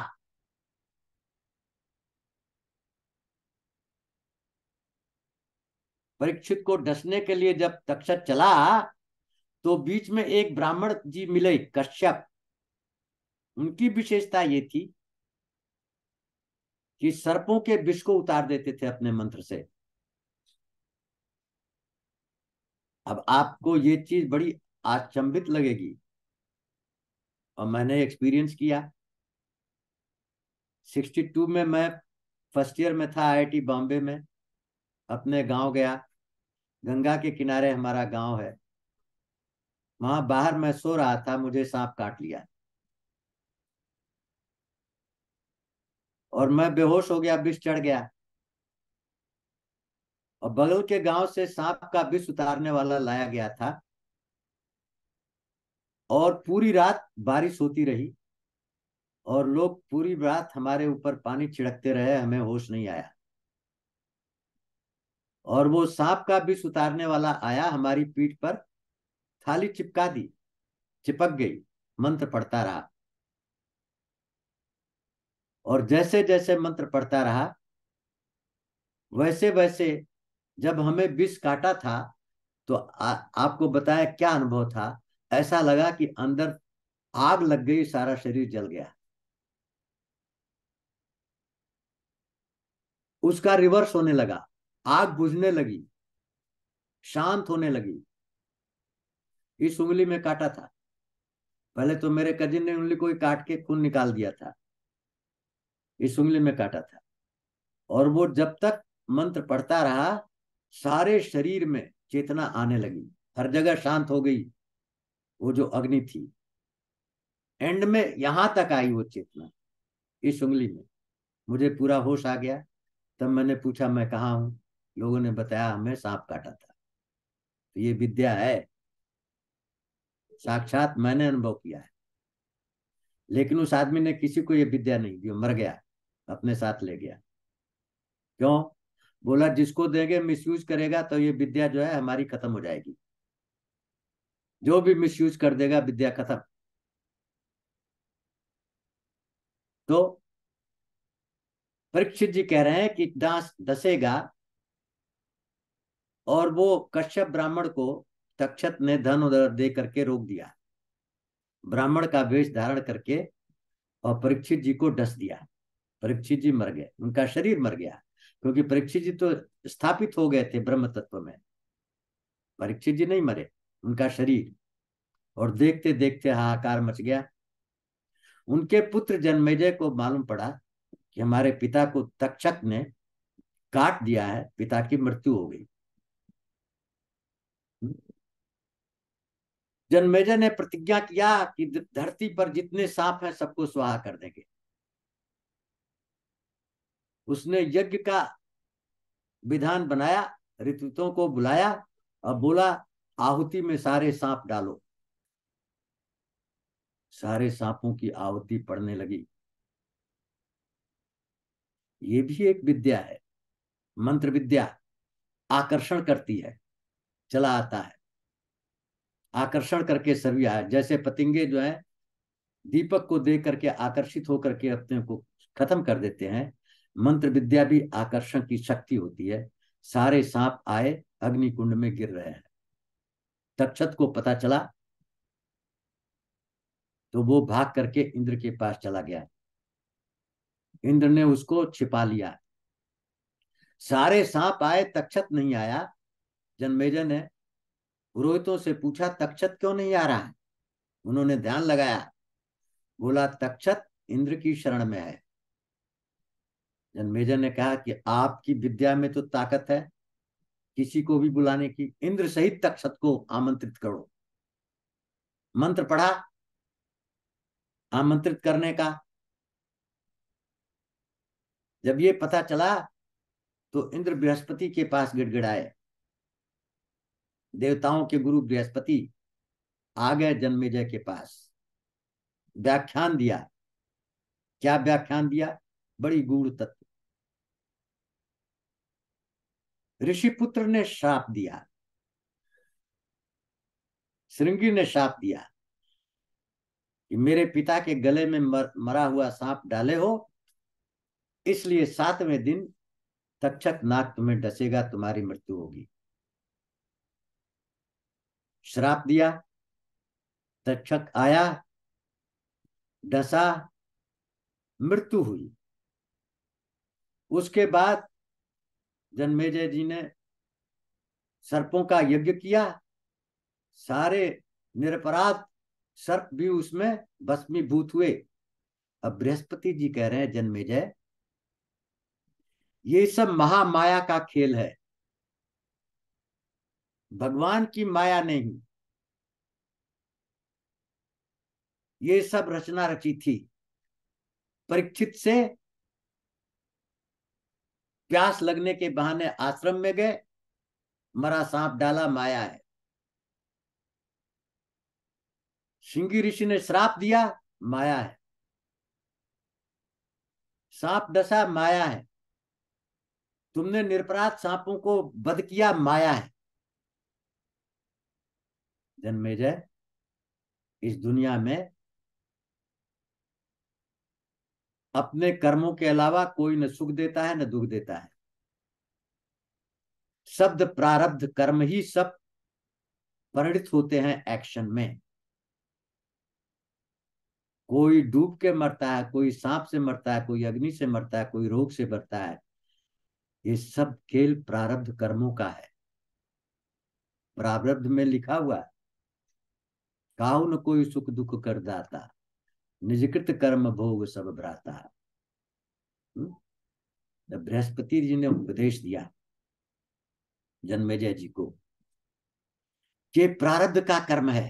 परीक्षित को डसने के लिए जब तक्षत चला तो बीच में एक ब्राह्मण जी मिले कश्यप उनकी विशेषता ये थी कि सर्पों के विष को उतार देते थे अपने मंत्र से अब आपको ये चीज बड़ी आचंबित लगेगी और मैंने एक्सपीरियंस किया 62 में मैं फर्स्ट ईयर में था आईआईटी बॉम्बे में अपने गांव गया गंगा के किनारे हमारा गांव है वहां बाहर मैं सो रहा था मुझे सांप काट लिया और मैं बेहोश हो गया विष चढ़ गया और बगल के गांव से सांप का विष उतारने वाला लाया गया था और पूरी रात बारिश होती रही और लोग पूरी रात हमारे ऊपर पानी छिड़कते रहे हमें होश नहीं आया और वो सांप का विष उतारने वाला आया हमारी पीठ पर थाली चिपका दी चिपक गई मंत्र पढ़ता रहा और जैसे जैसे मंत्र पढ़ता रहा वैसे वैसे जब हमें विष काटा था तो आ, आपको बताया क्या अनुभव था ऐसा लगा कि अंदर आग लग गई सारा शरीर जल गया उसका रिवर्स होने लगा आग बुझने लगी शांत होने लगी इस उंगली में काटा था पहले तो मेरे कजिन ने उंगली को काट के खून निकाल दिया था इस उंगली में काटा था और वो जब तक मंत्र पढ़ता रहा सारे शरीर में चेतना आने लगी हर जगह शांत हो गई वो जो अग्नि थी एंड में यहां तक आई वो चेतना इस उंगली में मुझे पूरा होश आ गया तब मैंने पूछा मैं कहा हूं लोगों ने बताया हमें सांप काटा था तो ये विद्या है साक्षात मैंने अनुभव किया है लेकिन उस आदमी ने किसी को यह विद्या नहीं दी मर गया अपने साथ ले गया क्यों बोला जिसको देंगे मिसयूज करेगा तो ये विद्या जो है हमारी खत्म हो जाएगी जो भी मिसयूज कर देगा विद्या खत्म तो परीक्षित जी कह रहे हैं कि दास दसेगा और वो कश्यप ब्राह्मण को तक्षत ने धन उधर दे करके रोक दिया ब्राह्मण का वेश धारण करके और परीक्षित जी को डस दिया परीक्षित जी मर गए उनका शरीर मर गया क्योंकि परीक्षित जी तो स्थापित हो गए थे ब्रह्म तत्व में परीक्षित जी नहीं मरे उनका शरीर और देखते देखते हाहाकार मच गया उनके पुत्र जन्मेजय को मालूम पड़ा कि हमारे पिता को तक्षक ने काट दिया है पिता की मृत्यु हो गई जनमेजय ने प्रतिज्ञा किया कि धरती पर जितने सांप हैं सबको स्वाहा कर देंगे उसने यज्ञ का विधान बनाया ऋतुतों को बुलाया और बोला आहुति में सारे सांप डालो सारे सांपों की आहुति पड़ने लगी ये भी एक विद्या है मंत्र विद्या आकर्षण करती है चला आता है आकर्षण करके सर्विया है जैसे पतिंगे जो है दीपक को देख करके आकर्षित होकर के अपने को खत्म कर देते हैं मंत्र विद्या भी आकर्षण की शक्ति होती है सारे सांप आए अग्नि कुंड में गिर रहे हैं तक्षत को पता चला तो वो भाग करके इंद्र के पास चला गया इंद्र ने उसको छिपा लिया सारे सांप आए तक्षत नहीं आया जनमेजन है पुरोहितों से पूछा तक्षत क्यों नहीं आ रहा है उन्होंने ध्यान लगाया बोला तक्षत इंद्र की शरण में है जनमेजर ने कहा कि आपकी विद्या में तो ताकत है किसी को भी बुलाने की इंद्र सहित तक्षत को आमंत्रित करो मंत्र पढ़ा आमंत्रित करने का जब ये पता चला तो इंद्र बृहस्पति के पास गिड़गिड़ाए देवताओं के गुरु बृहस्पति आ गए जन्मेजय के पास व्याख्यान दिया क्या व्याख्यान दिया बड़ी गूढ़ तत्व ऋषि पुत्र ने श्राप दिया श्रृंगी ने श्राप दिया कि मेरे पिता के गले में मर, मरा हुआ सांप डाले हो इसलिए सातवें दिन तक्षक नाक तुम्हें डसेगा तुम्हारी मृत्यु होगी श्राप दिया तक्षक आया डसा मृत्यु हुई उसके बाद जन्मेजय जी ने सर्पों का यज्ञ किया सारे निरपराध सर्प भी उसमें भस्मीभूत हुए अब बृहस्पति जी कह रहे हैं जन्मेजय ये सब महामाया का खेल है भगवान की माया नहीं ये सब रचना रची थी परीक्षित से प्यास लगने के बहाने आश्रम में गए मरा सांप डाला माया है सिंगी ऋषि ने श्राप दिया माया है सांप डसा माया है तुमने निरपराध सांपों को बध किया माया है जय इस दुनिया में अपने कर्मों के अलावा कोई न सुख देता है न दुख देता है शब्द प्रारब्ध कर्म ही सब परिणित होते हैं एक्शन में कोई डूब के मरता है कोई सांप से मरता है कोई अग्नि से मरता है कोई रोग से मरता है ये सब खेल प्रारब्ध कर्मों का है प्रारब्ध में लिखा हुआ है काउ न कोई सुख दुख कर दाता निजकृत कर्म भोग सब भ्राता बृहस्पति जी ने उपदेश दिया जन्मेजय जी को ये प्रारब्ध का कर्म है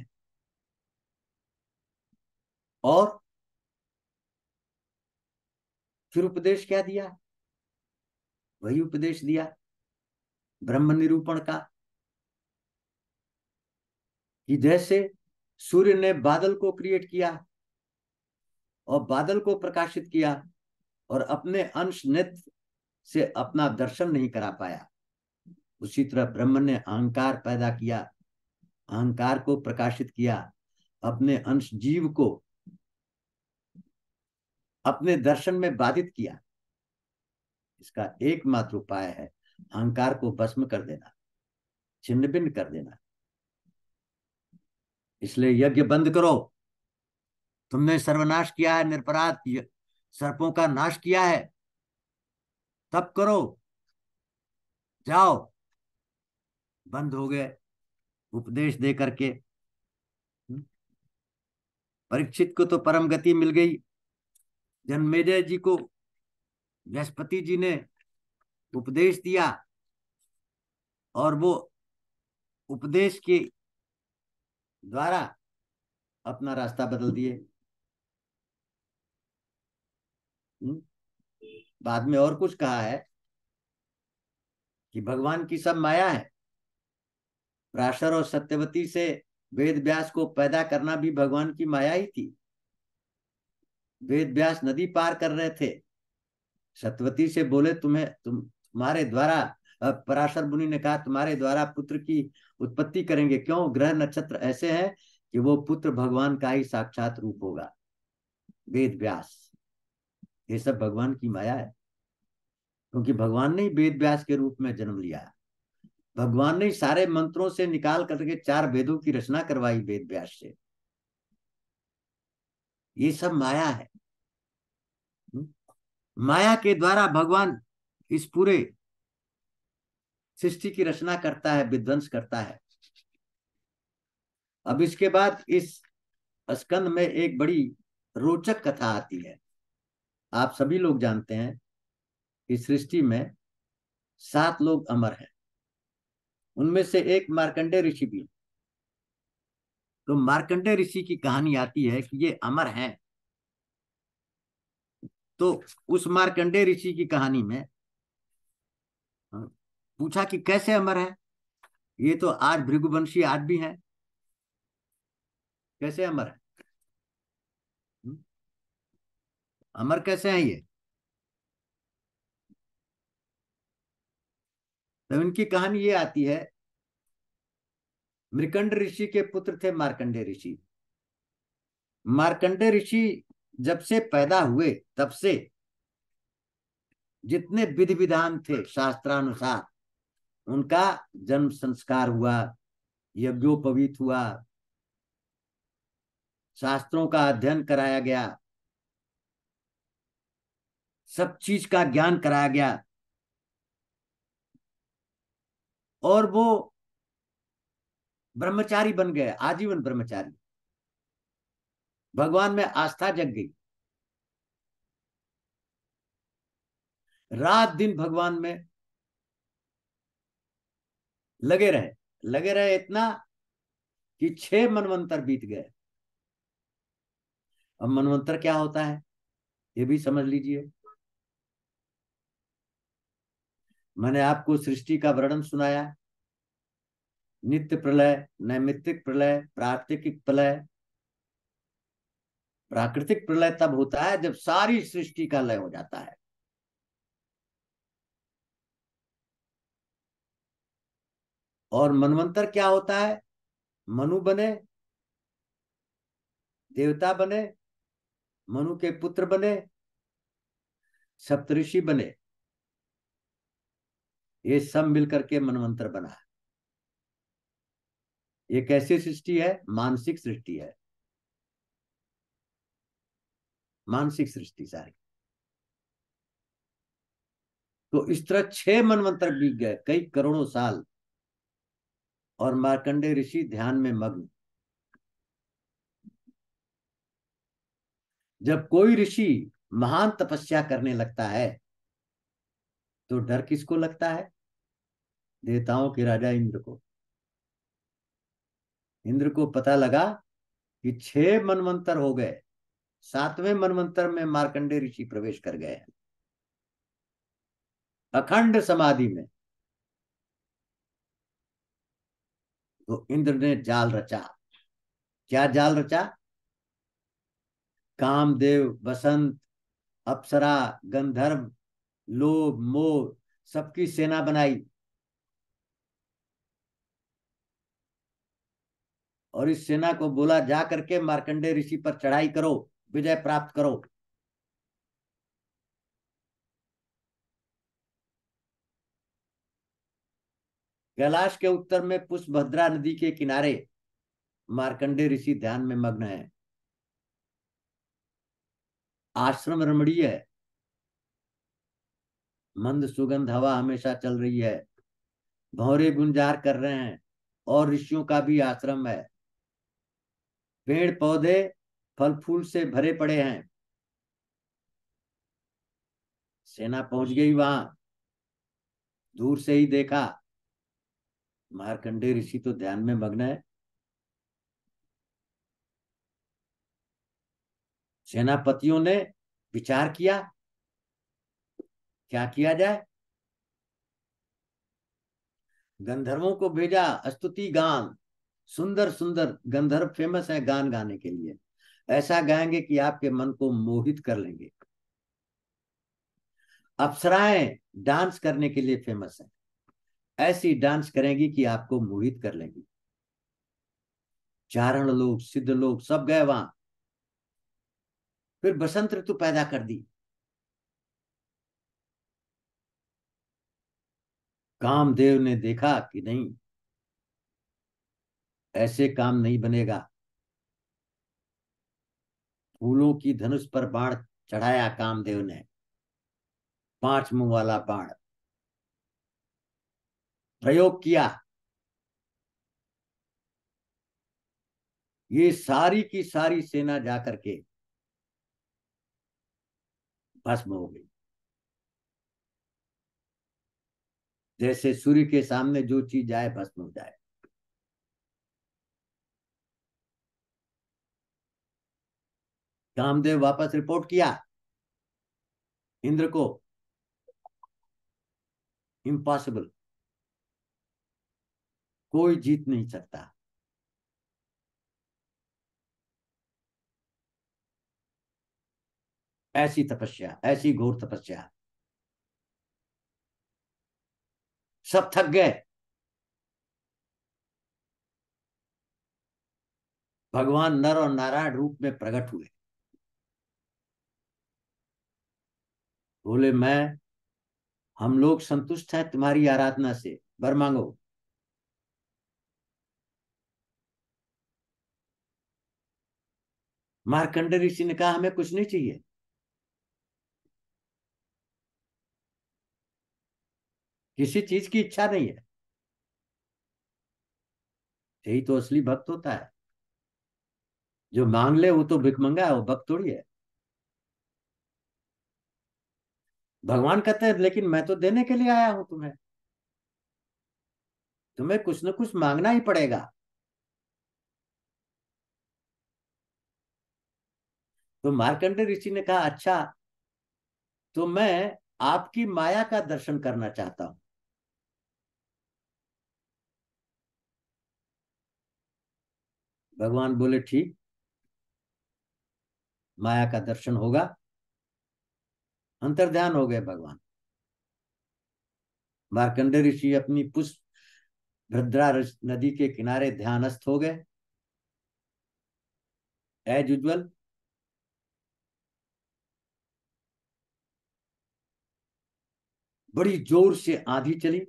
और फिर उपदेश क्या दिया वही उपदेश दिया ब्रह्म निरूपण का कि जैसे सूर्य ने बादल को क्रिएट किया और बादल को प्रकाशित किया और अपने अंश नेत्र से अपना दर्शन नहीं करा पाया उसी तरह ब्रह्म ने अहंकार पैदा किया अहंकार को प्रकाशित किया अपने अंश जीव को अपने दर्शन में बाधित किया इसका एकमात्र उपाय है अहंकार को भस्म कर देना छिन्न भिन्न कर देना इसलिए यज्ञ बंद करो तुमने सर्वनाश किया है निरपराध सर्पों का नाश किया है तब करो जाओ बंद हो गए उपदेश दे करके हम्म। परीक्षित को तो परम गति मिल गई जन्मेजय जी को बृहस्पति जी ने उपदेश दिया और वो उपदेश के द्वारा अपना रास्ता बदल दिए हम्म। बाद में और कुछ कहा है कि भगवान की सब माया है प्राशर और सत्यवती से वेद व्यास को पैदा करना भी भगवान की माया ही थी वेद व्यास नदी पार कर रहे थे सत्यवती से बोले तुम्हें तुम तुम्हारे द्वारा पराशर मुनि ने कहा तुम्हारे द्वारा पुत्र की उत्पत्ति करेंगे क्यों ग्रह नक्षत्र ऐसे हैं कि वो पुत्र भगवान का ही साक्षात रूप होगा वेद व्यास ये सब भगवान की माया है क्योंकि भगवान ने वेद व्यास के रूप में जन्म लिया भगवान ने सारे मंत्रों से निकाल करके चार वेदों की रचना करवाई वेद व्यास से ये सब माया है हम्म। माया के द्वारा भगवान इस पूरे सृष्टि की रचना करता है विध्वंस करता है अब इसके बाद इस स्कंद में एक बड़ी रोचक कथा आती है आप सभी लोग जानते हैं कि सृष्टि में सात लोग अमर हैं उनमें से एक मार्कंडे ऋषि भी तो मार्कंडे ऋषि की कहानी आती है कि ये अमर हैं तो उस मार्कंडे ऋषि की कहानी में पूछा कि कैसे अमर है ये तो आज भृगुवंशी भी है कैसे अमर है हम्म। अमर कैसे है ये तो इनकी कहानी ये आती है मृकंड ऋषि के पुत्र थे मार्कंडे ऋषि मार्कंडे ऋषि जब से पैदा हुए तब से जितने विधि विधान थे शास्त्रानुसार उनका जन्म संस्कार हुआ यज्ञोपवीत हुआ शास्त्रों का अध्ययन कराया गया सब चीज का ज्ञान कराया गया और वो ब्रह्मचारी बन गए आजीवन ब्रह्मचारी भगवान में आस्था जग गई रात दिन भगवान में लगे रहे लगे रहे इतना कि छह मनवंतर बीत गए अब मनवंतर क्या होता है ये भी समझ लीजिए मैंने आपको सृष्टि का वर्णन सुनाया नित्य प्रलय नैमित्तिक प्रलय प्राकृतिक प्रलय प्राकृतिक प्रलय तब होता है जब सारी सृष्टि का लय हो जाता है और मनवंतर क्या होता है मनु बने देवता बने मनु के पुत्र बने सप्तऋषि बने ये सब मिलकर के मनवंतर बना है ये कैसी सृष्टि है मानसिक सृष्टि है मानसिक सृष्टि सारी तो इस तरह छह मनवंतर बीत गए कई करोड़ों साल और मार्कंडे ऋषि ध्यान में मग्न जब कोई ऋषि महान तपस्या करने लगता है तो डर किसको लगता है देवताओं के राजा इंद्र को इंद्र को पता लगा कि छह मनमंत्र हो गए सातवें मनमंत्र में मार्कंडे ऋषि प्रवेश कर गए अखंड समाधि में तो इंद्र ने जाल रचा क्या जाल रचा कामदेव बसंत अप्सरा गंधर्व लोभ मोह सबकी सेना बनाई और इस सेना को बोला जा करके मार्कंडे ऋषि पर चढ़ाई करो विजय प्राप्त करो कैलाश के उत्तर में पुष्पभद्रा नदी के किनारे मार्कंडे ऋषि ध्यान में मग्न है आश्रम रमणीय है मंद सुगंध हवा हमेशा चल रही है भौरे गुंजार कर रहे हैं और ऋषियों का भी आश्रम है पेड़ पौधे फल फूल से भरे पड़े हैं सेना पहुंच गई वहां दूर से ही देखा मारकंडे ऋषि तो ध्यान में मग्न है सेनापतियों ने विचार किया क्या किया जाए गंधर्वों को भेजा स्तुति गान सुंदर सुंदर गंधर्व फेमस है गान गाने के लिए ऐसा गाएंगे कि आपके मन को मोहित कर लेंगे अप्सराएं डांस करने के लिए फेमस है ऐसी डांस करेंगी कि आपको मोहित कर लेंगी चारण लोग सिद्ध लोग सब गए वहां फिर बसंत ऋतु पैदा कर दी कामदेव ने देखा कि नहीं ऐसे काम नहीं बनेगा फूलों की धनुष पर बाण चढ़ाया कामदेव ने पांच मुंह वाला बाढ़ प्रयोग किया ये सारी की सारी सेना जाकर के भस्म हो गई जैसे सूर्य के सामने जो चीज आए भस्म हो जाए कामदेव वापस रिपोर्ट किया इंद्र को इम्पॉसिबल कोई जीत नहीं सकता ऐसी तपस्या ऐसी घोर तपस्या सब थक गए भगवान नर और नारायण रूप में प्रकट हुए बोले मैं हम लोग संतुष्ट हैं तुम्हारी आराधना से बर मांगो मारकंड ऋषि ने कहा हमें कुछ नहीं चाहिए किसी चीज की इच्छा नहीं है यही तो असली भक्त होता है जो मांग ले वो तो भिकमंगा है वो भक्त थोड़ी है भगवान कहते हैं लेकिन मैं तो देने के लिए आया हूं तुम्हें तुम्हें कुछ ना कुछ मांगना ही पड़ेगा तो मार्कंडे ऋषि ने कहा अच्छा तो मैं आपकी माया का दर्शन करना चाहता हूं भगवान बोले ठीक माया का दर्शन होगा अंतर ध्यान हो गए भगवान मार्कंडे ऋषि अपनी पुष्प भद्रा नदी के किनारे ध्यानस्थ हो गए एज उज्जवल बड़ी जोर से आधी चली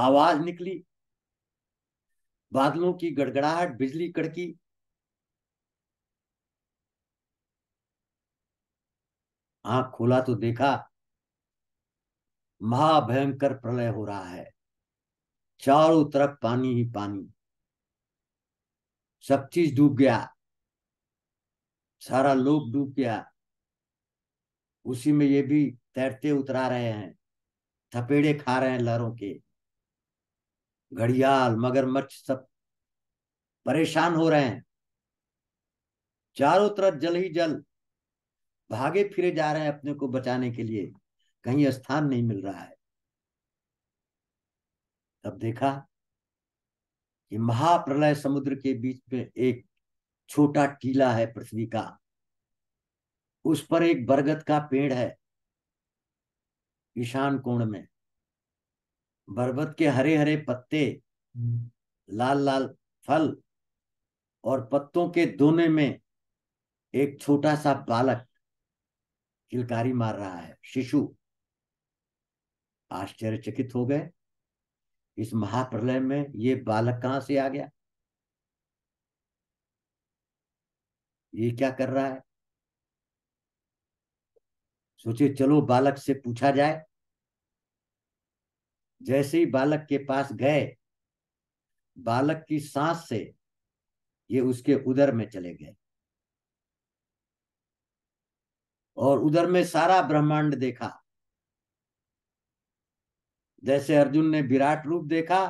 आवाज निकली बादलों की गड़गड़ाहट बिजली कड़की आंख खोला तो देखा महाभयंकर प्रलय हो रहा है चारों तरफ पानी ही पानी सब चीज डूब गया सारा लोग डूब गया उसी में ये भी तैरते उतरा रहे हैं थपेड़े खा रहे हैं लहरों के घड़ियाल मगरमच्छ सब परेशान हो रहे हैं चारों तरफ जल ही जल भागे फिरे जा रहे हैं अपने को बचाने के लिए कहीं स्थान नहीं मिल रहा है तब देखा कि महाप्रलय समुद्र के बीच में एक छोटा टीला है पृथ्वी का उस पर एक बरगद का पेड़ है ईशान कोण में बरबत के हरे हरे पत्ते लाल लाल फल और पत्तों के दोने में एक छोटा सा बालक किलकारी मार रहा है शिशु आश्चर्यचकित हो गए इस महाप्रलय में ये बालक कहां से आ गया ये क्या कर रहा है सोचे चलो बालक से पूछा जाए जैसे ही बालक के पास गए बालक की सांस से ये उसके उदर में चले गए और उधर में सारा ब्रह्मांड देखा जैसे अर्जुन ने विराट रूप देखा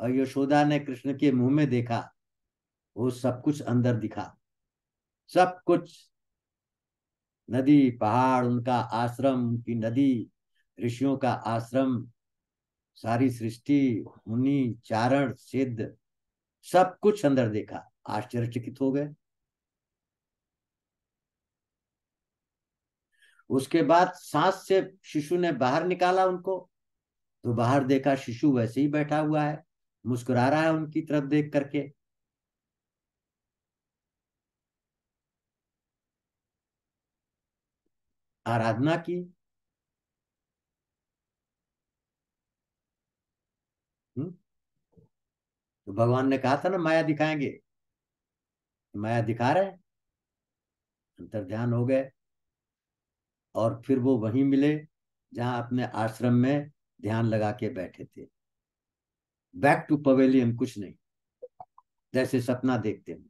और यशोदा ने कृष्ण के मुंह में देखा वो सब कुछ अंदर दिखा सब कुछ नदी पहाड़ उनका आश्रम उनकी नदी ऋषियों का आश्रम सारी सृष्टि मुनि चारण सिद्ध सब कुछ अंदर देखा आश्चर्यचकित हो गए उसके बाद सांस से शिशु ने बाहर निकाला उनको तो बाहर देखा शिशु वैसे ही बैठा हुआ है मुस्कुरा रहा है उनकी तरफ देख करके आराधना की हुँ? हम्म? तो भगवान ने कहा था ना माया दिखाएंगे माया दिखा रहे अंतर ध्यान हो गए और फिर वो वहीं मिले जहां अपने आश्रम में ध्यान लगा के बैठे थे बैक टू पवेलियन कुछ नहीं जैसे सपना देखते हैं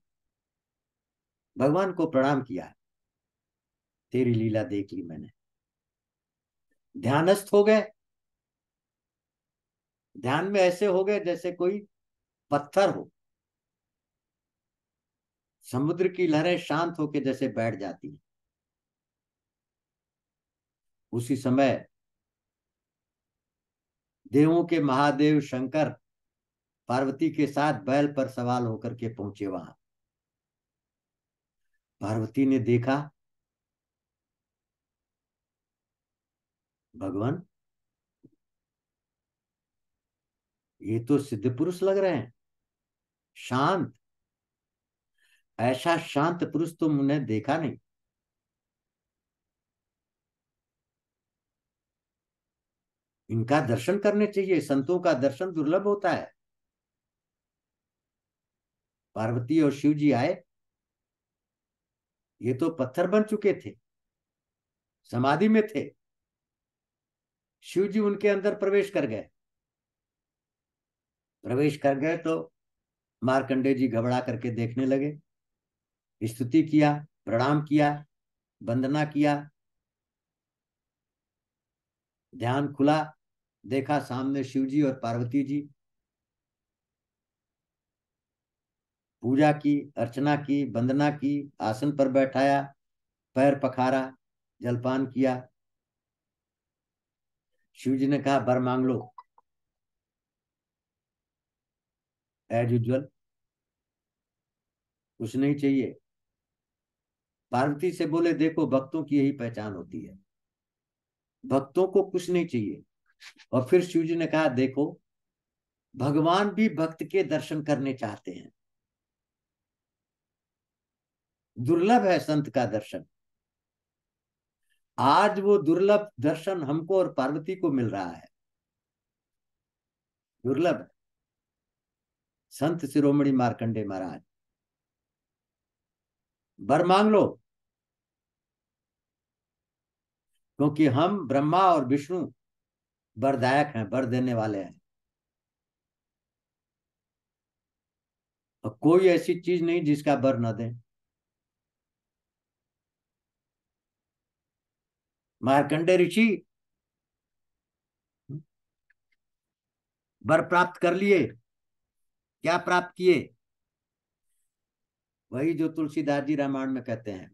भगवान को प्रणाम किया है तेरी लीला देख ली मैंने ध्यानस्थ हो गए ध्यान में ऐसे हो गए जैसे कोई पत्थर हो समुद्र की लहरें शांत होकर जैसे बैठ जाती हैं उसी समय देवों के महादेव शंकर पार्वती के साथ बैल पर सवाल होकर के पहुंचे वहां पार्वती ने देखा भगवान ये तो सिद्ध पुरुष लग रहे हैं शांत ऐसा शांत पुरुष तो मैंने देखा नहीं इनका दर्शन करने चाहिए संतों का दर्शन दुर्लभ होता है पार्वती और शिव जी आए ये तो पत्थर बन चुके थे समाधि में थे शिव जी उनके अंदर प्रवेश कर गए प्रवेश कर गए तो मारकंडे जी घबरा करके देखने लगे स्तुति किया प्रणाम किया वंदना किया ध्यान खुला देखा सामने शिव जी और पार्वती जी पूजा की अर्चना की वंदना की आसन पर बैठाया पैर पखारा जलपान किया शिव जी ने कहा बर मांग लो एज यूजल कुछ नहीं चाहिए पार्वती से बोले देखो भक्तों की यही पहचान होती है भक्तों को कुछ नहीं चाहिए और फिर शिव जी ने कहा देखो भगवान भी भक्त के दर्शन करने चाहते हैं दुर्लभ है संत का दर्शन आज वो दुर्लभ दर्शन हमको और पार्वती को मिल रहा है दुर्लभ संत शिरोमणि मारकंडे महाराज बर मांग लो क्योंकि हम ब्रह्मा और विष्णु बरदायक हैं बर देने वाले हैं और कोई ऐसी चीज नहीं जिसका बर न दे मार्कंडे ऋषि हम्म, वर प्राप्त कर लिए क्या प्राप्त किए वही जो तुलसीदास जी रामायण में कहते हैं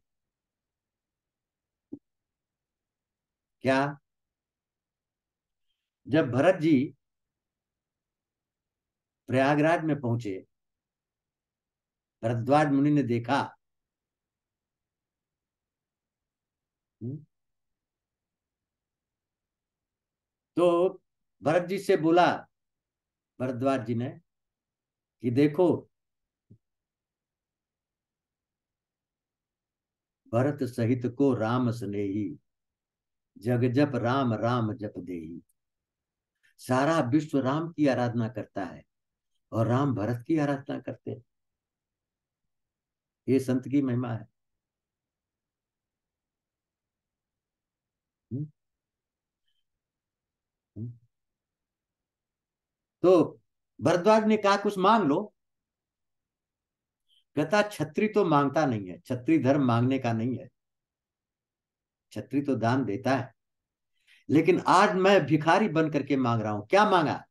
क्या जब भरत जी प्रयागराज में पहुंचे भरद्वाज मुनि ने देखा हम्म, तो भरत जी से बोला भरद्वाज जी ने कि देखो भरत सहित को राम स्नेही जग जप राम राम जप दे सारा विश्व राम की आराधना करता है और राम भरत की आराधना करते हैं ये संत की महिमा है तो भरद्वाज ने कहा कुछ मांग लो कहता छत्री तो मांगता नहीं है छत्री धर्म मांगने का नहीं है छत्री तो दान देता है लेकिन आज मैं भिखारी बन करके मांग रहा हूं क्या मांगा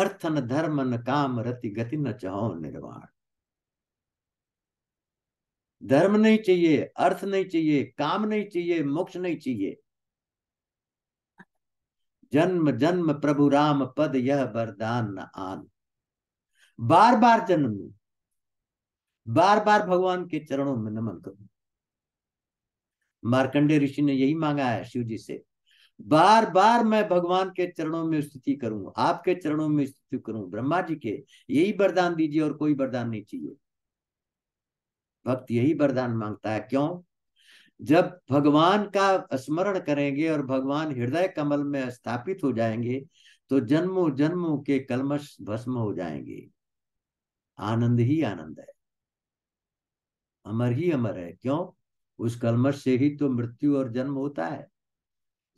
अर्थ न धर्म न काम रति गति न चाहो निर्वाण धर्म नहीं चाहिए अर्थ नहीं चाहिए काम नहीं चाहिए मोक्ष नहीं चाहिए जन्म जन्म प्रभु राम पद यह वरदान न आन बार बार जन्म लू बार बार भगवान के चरणों में नमन करूं मार्कंडे ऋषि ने यही मांगा है शिव जी से बार बार मैं भगवान के चरणों में स्तुति करूं आपके चरणों में स्तुति करूं ब्रह्मा जी के यही वरदान दीजिए और कोई वरदान नहीं चाहिए भक्त यही वरदान मांगता है क्यों जब भगवान का स्मरण करेंगे और भगवान हृदय कमल में स्थापित हो जाएंगे तो जन्मों जन्मों के कलमश भस्म हो जाएंगे आनंद ही आनंद है अमर ही अमर है क्यों उस कलमश से ही तो मृत्यु और जन्म होता है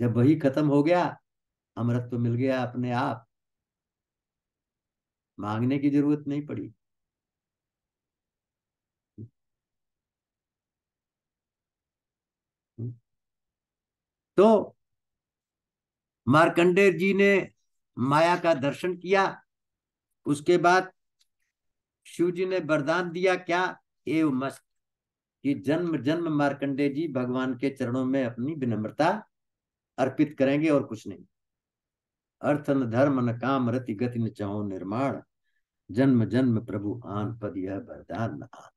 जब वही खत्म हो गया अमृत तो मिल गया अपने आप मांगने की जरूरत नहीं पड़ी तो मार्कंडेय जी ने माया का दर्शन किया उसके बाद शिव जी ने वरदान दिया क्या एव मस्त कि जन्म जन्म मार्कंडे जी भगवान के चरणों में अपनी विनम्रता अर्पित करेंगे और कुछ नहीं अर्थ न धर्म न काम रति गति न चाहो निर्माण जन्म जन्म प्रभु आन पद यह वरदान न आन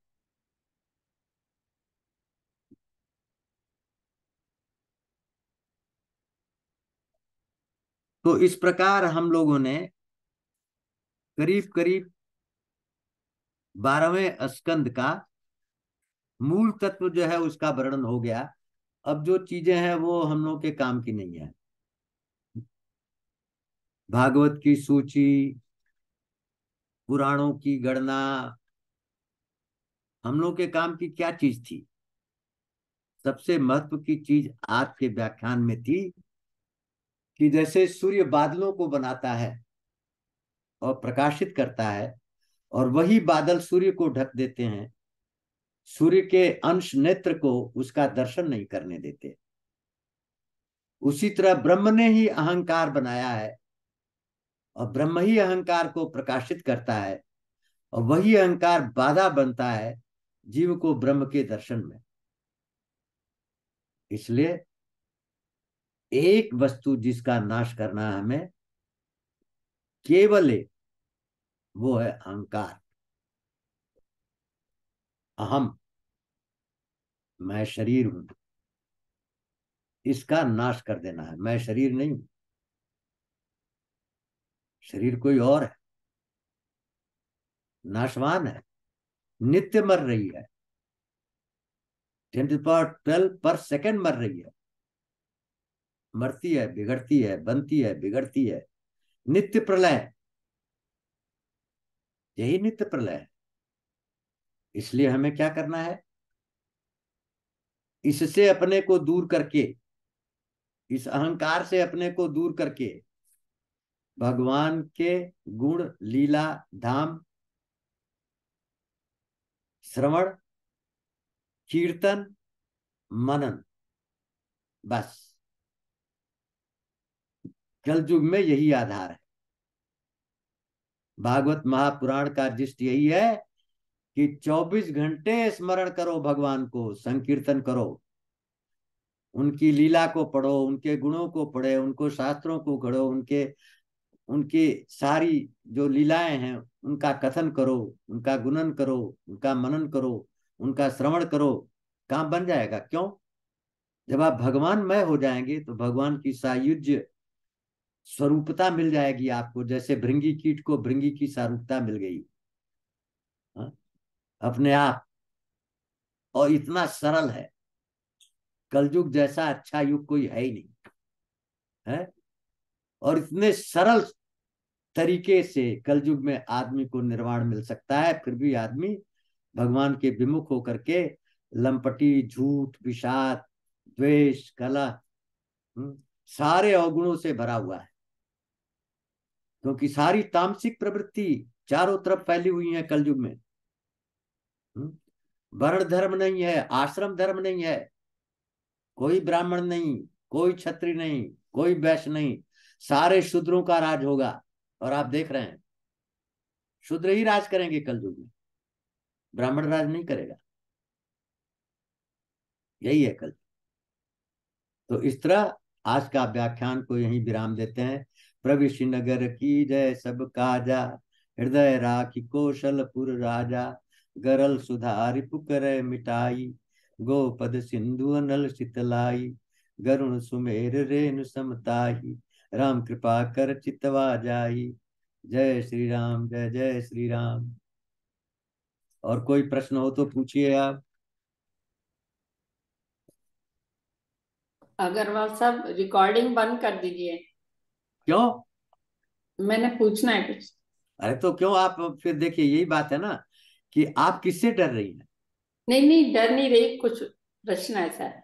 तो इस प्रकार हम लोगों ने करीब करीब बारहवें स्कंद का मूल तत्व जो है उसका वर्णन हो गया अब जो चीजें हैं वो हम लोग के काम की नहीं है भागवत की सूची पुराणों की गणना हम लोग के काम की क्या चीज थी सबसे महत्व की चीज आज के व्याख्यान में थी कि जैसे सूर्य बादलों को बनाता है और प्रकाशित करता है और वही बादल सूर्य को ढक देते हैं सूर्य के अंश नेत्र को उसका दर्शन नहीं करने देते उसी तरह ब्रह्म ने ही अहंकार बनाया है और ब्रह्म ही अहंकार को प्रकाशित करता है और वही अहंकार बाधा बनता है जीव को ब्रह्म के दर्शन में इसलिए एक वस्तु जिसका नाश करना हमें केवल एक वो है अहंकार अहम मैं शरीर हूं इसका नाश कर देना है मैं शरीर नहीं हूं शरीर कोई और है नाशवान है नित्य मर रही है ट्वेंटी पर ट्वेल्व पर सेकेंड मर रही है मरती है बिगड़ती है बनती है बिगड़ती है नित्य प्रलय यही नित्य प्रलय है इसलिए हमें क्या करना है इससे अपने को दूर करके इस अहंकार से अपने को दूर करके भगवान के गुण लीला धाम श्रवण कीर्तन मनन बस कलयुग में यही आधार है भागवत महापुराण का दृष्ट यही है कि 24 घंटे स्मरण करो भगवान को संकीर्तन करो उनकी लीला को पढ़ो उनके गुणों को पढ़े उनको शास्त्रों को घड़ो उनके उनकी सारी जो लीलाएं हैं उनका कथन करो उनका गुणन करो उनका मनन करो उनका श्रवण करो काम बन जाएगा क्यों जब आप भगवान मय हो जाएंगे तो भगवान की सायुज्य स्वरूपता मिल जाएगी आपको जैसे भृंगी कीट को भृंगी की सारूपता मिल गई हा? अपने आप और इतना सरल है कलयुग जैसा अच्छा युग कोई है ही नहीं है और इतने सरल तरीके से कलयुग में आदमी को निर्वाण मिल सकता है फिर भी आदमी भगवान के विमुख होकर के लंपटी झूठ विषाद द्वेष कला हम्म, सारे अवगुणों से भरा हुआ है क्योंकि सारी तामसिक प्रवृत्ति चारों तरफ फैली हुई है कलयुग में हम्म? वर्ण धर्म नहीं है आश्रम धर्म नहीं है कोई ब्राह्मण नहीं कोई छत्री नहीं कोई वैश्य नहीं सारे शूद्रों का राज होगा और आप देख रहे हैं शूद्र ही राज करेंगे कलयुग में ब्राह्मण राज नहीं करेगा यही है कल तो इस तरह आज का व्याख्यान को यही विराम देते हैं प्रविश नगर की जय सब काजा हृदय राखी कौशलपुर राजा गरल सुधार पुकर मिटाई गोपद सिंधु नल शीतलाई गरुण सुमेर रेणु समताही राम कृपा कर चितवा जाई जय श्री राम जय जय श्री राम और कोई प्रश्न हो तो पूछिए आप अगरवाल साहब रिकॉर्डिंग बंद कर दीजिए क्यों मैंने पूछना है कुछ अरे तो क्यों आप फिर देखिए यही बात है ना कि आप किससे डर रही हैं नहीं नहीं डर नहीं रही कुछ प्रश्न ऐसा है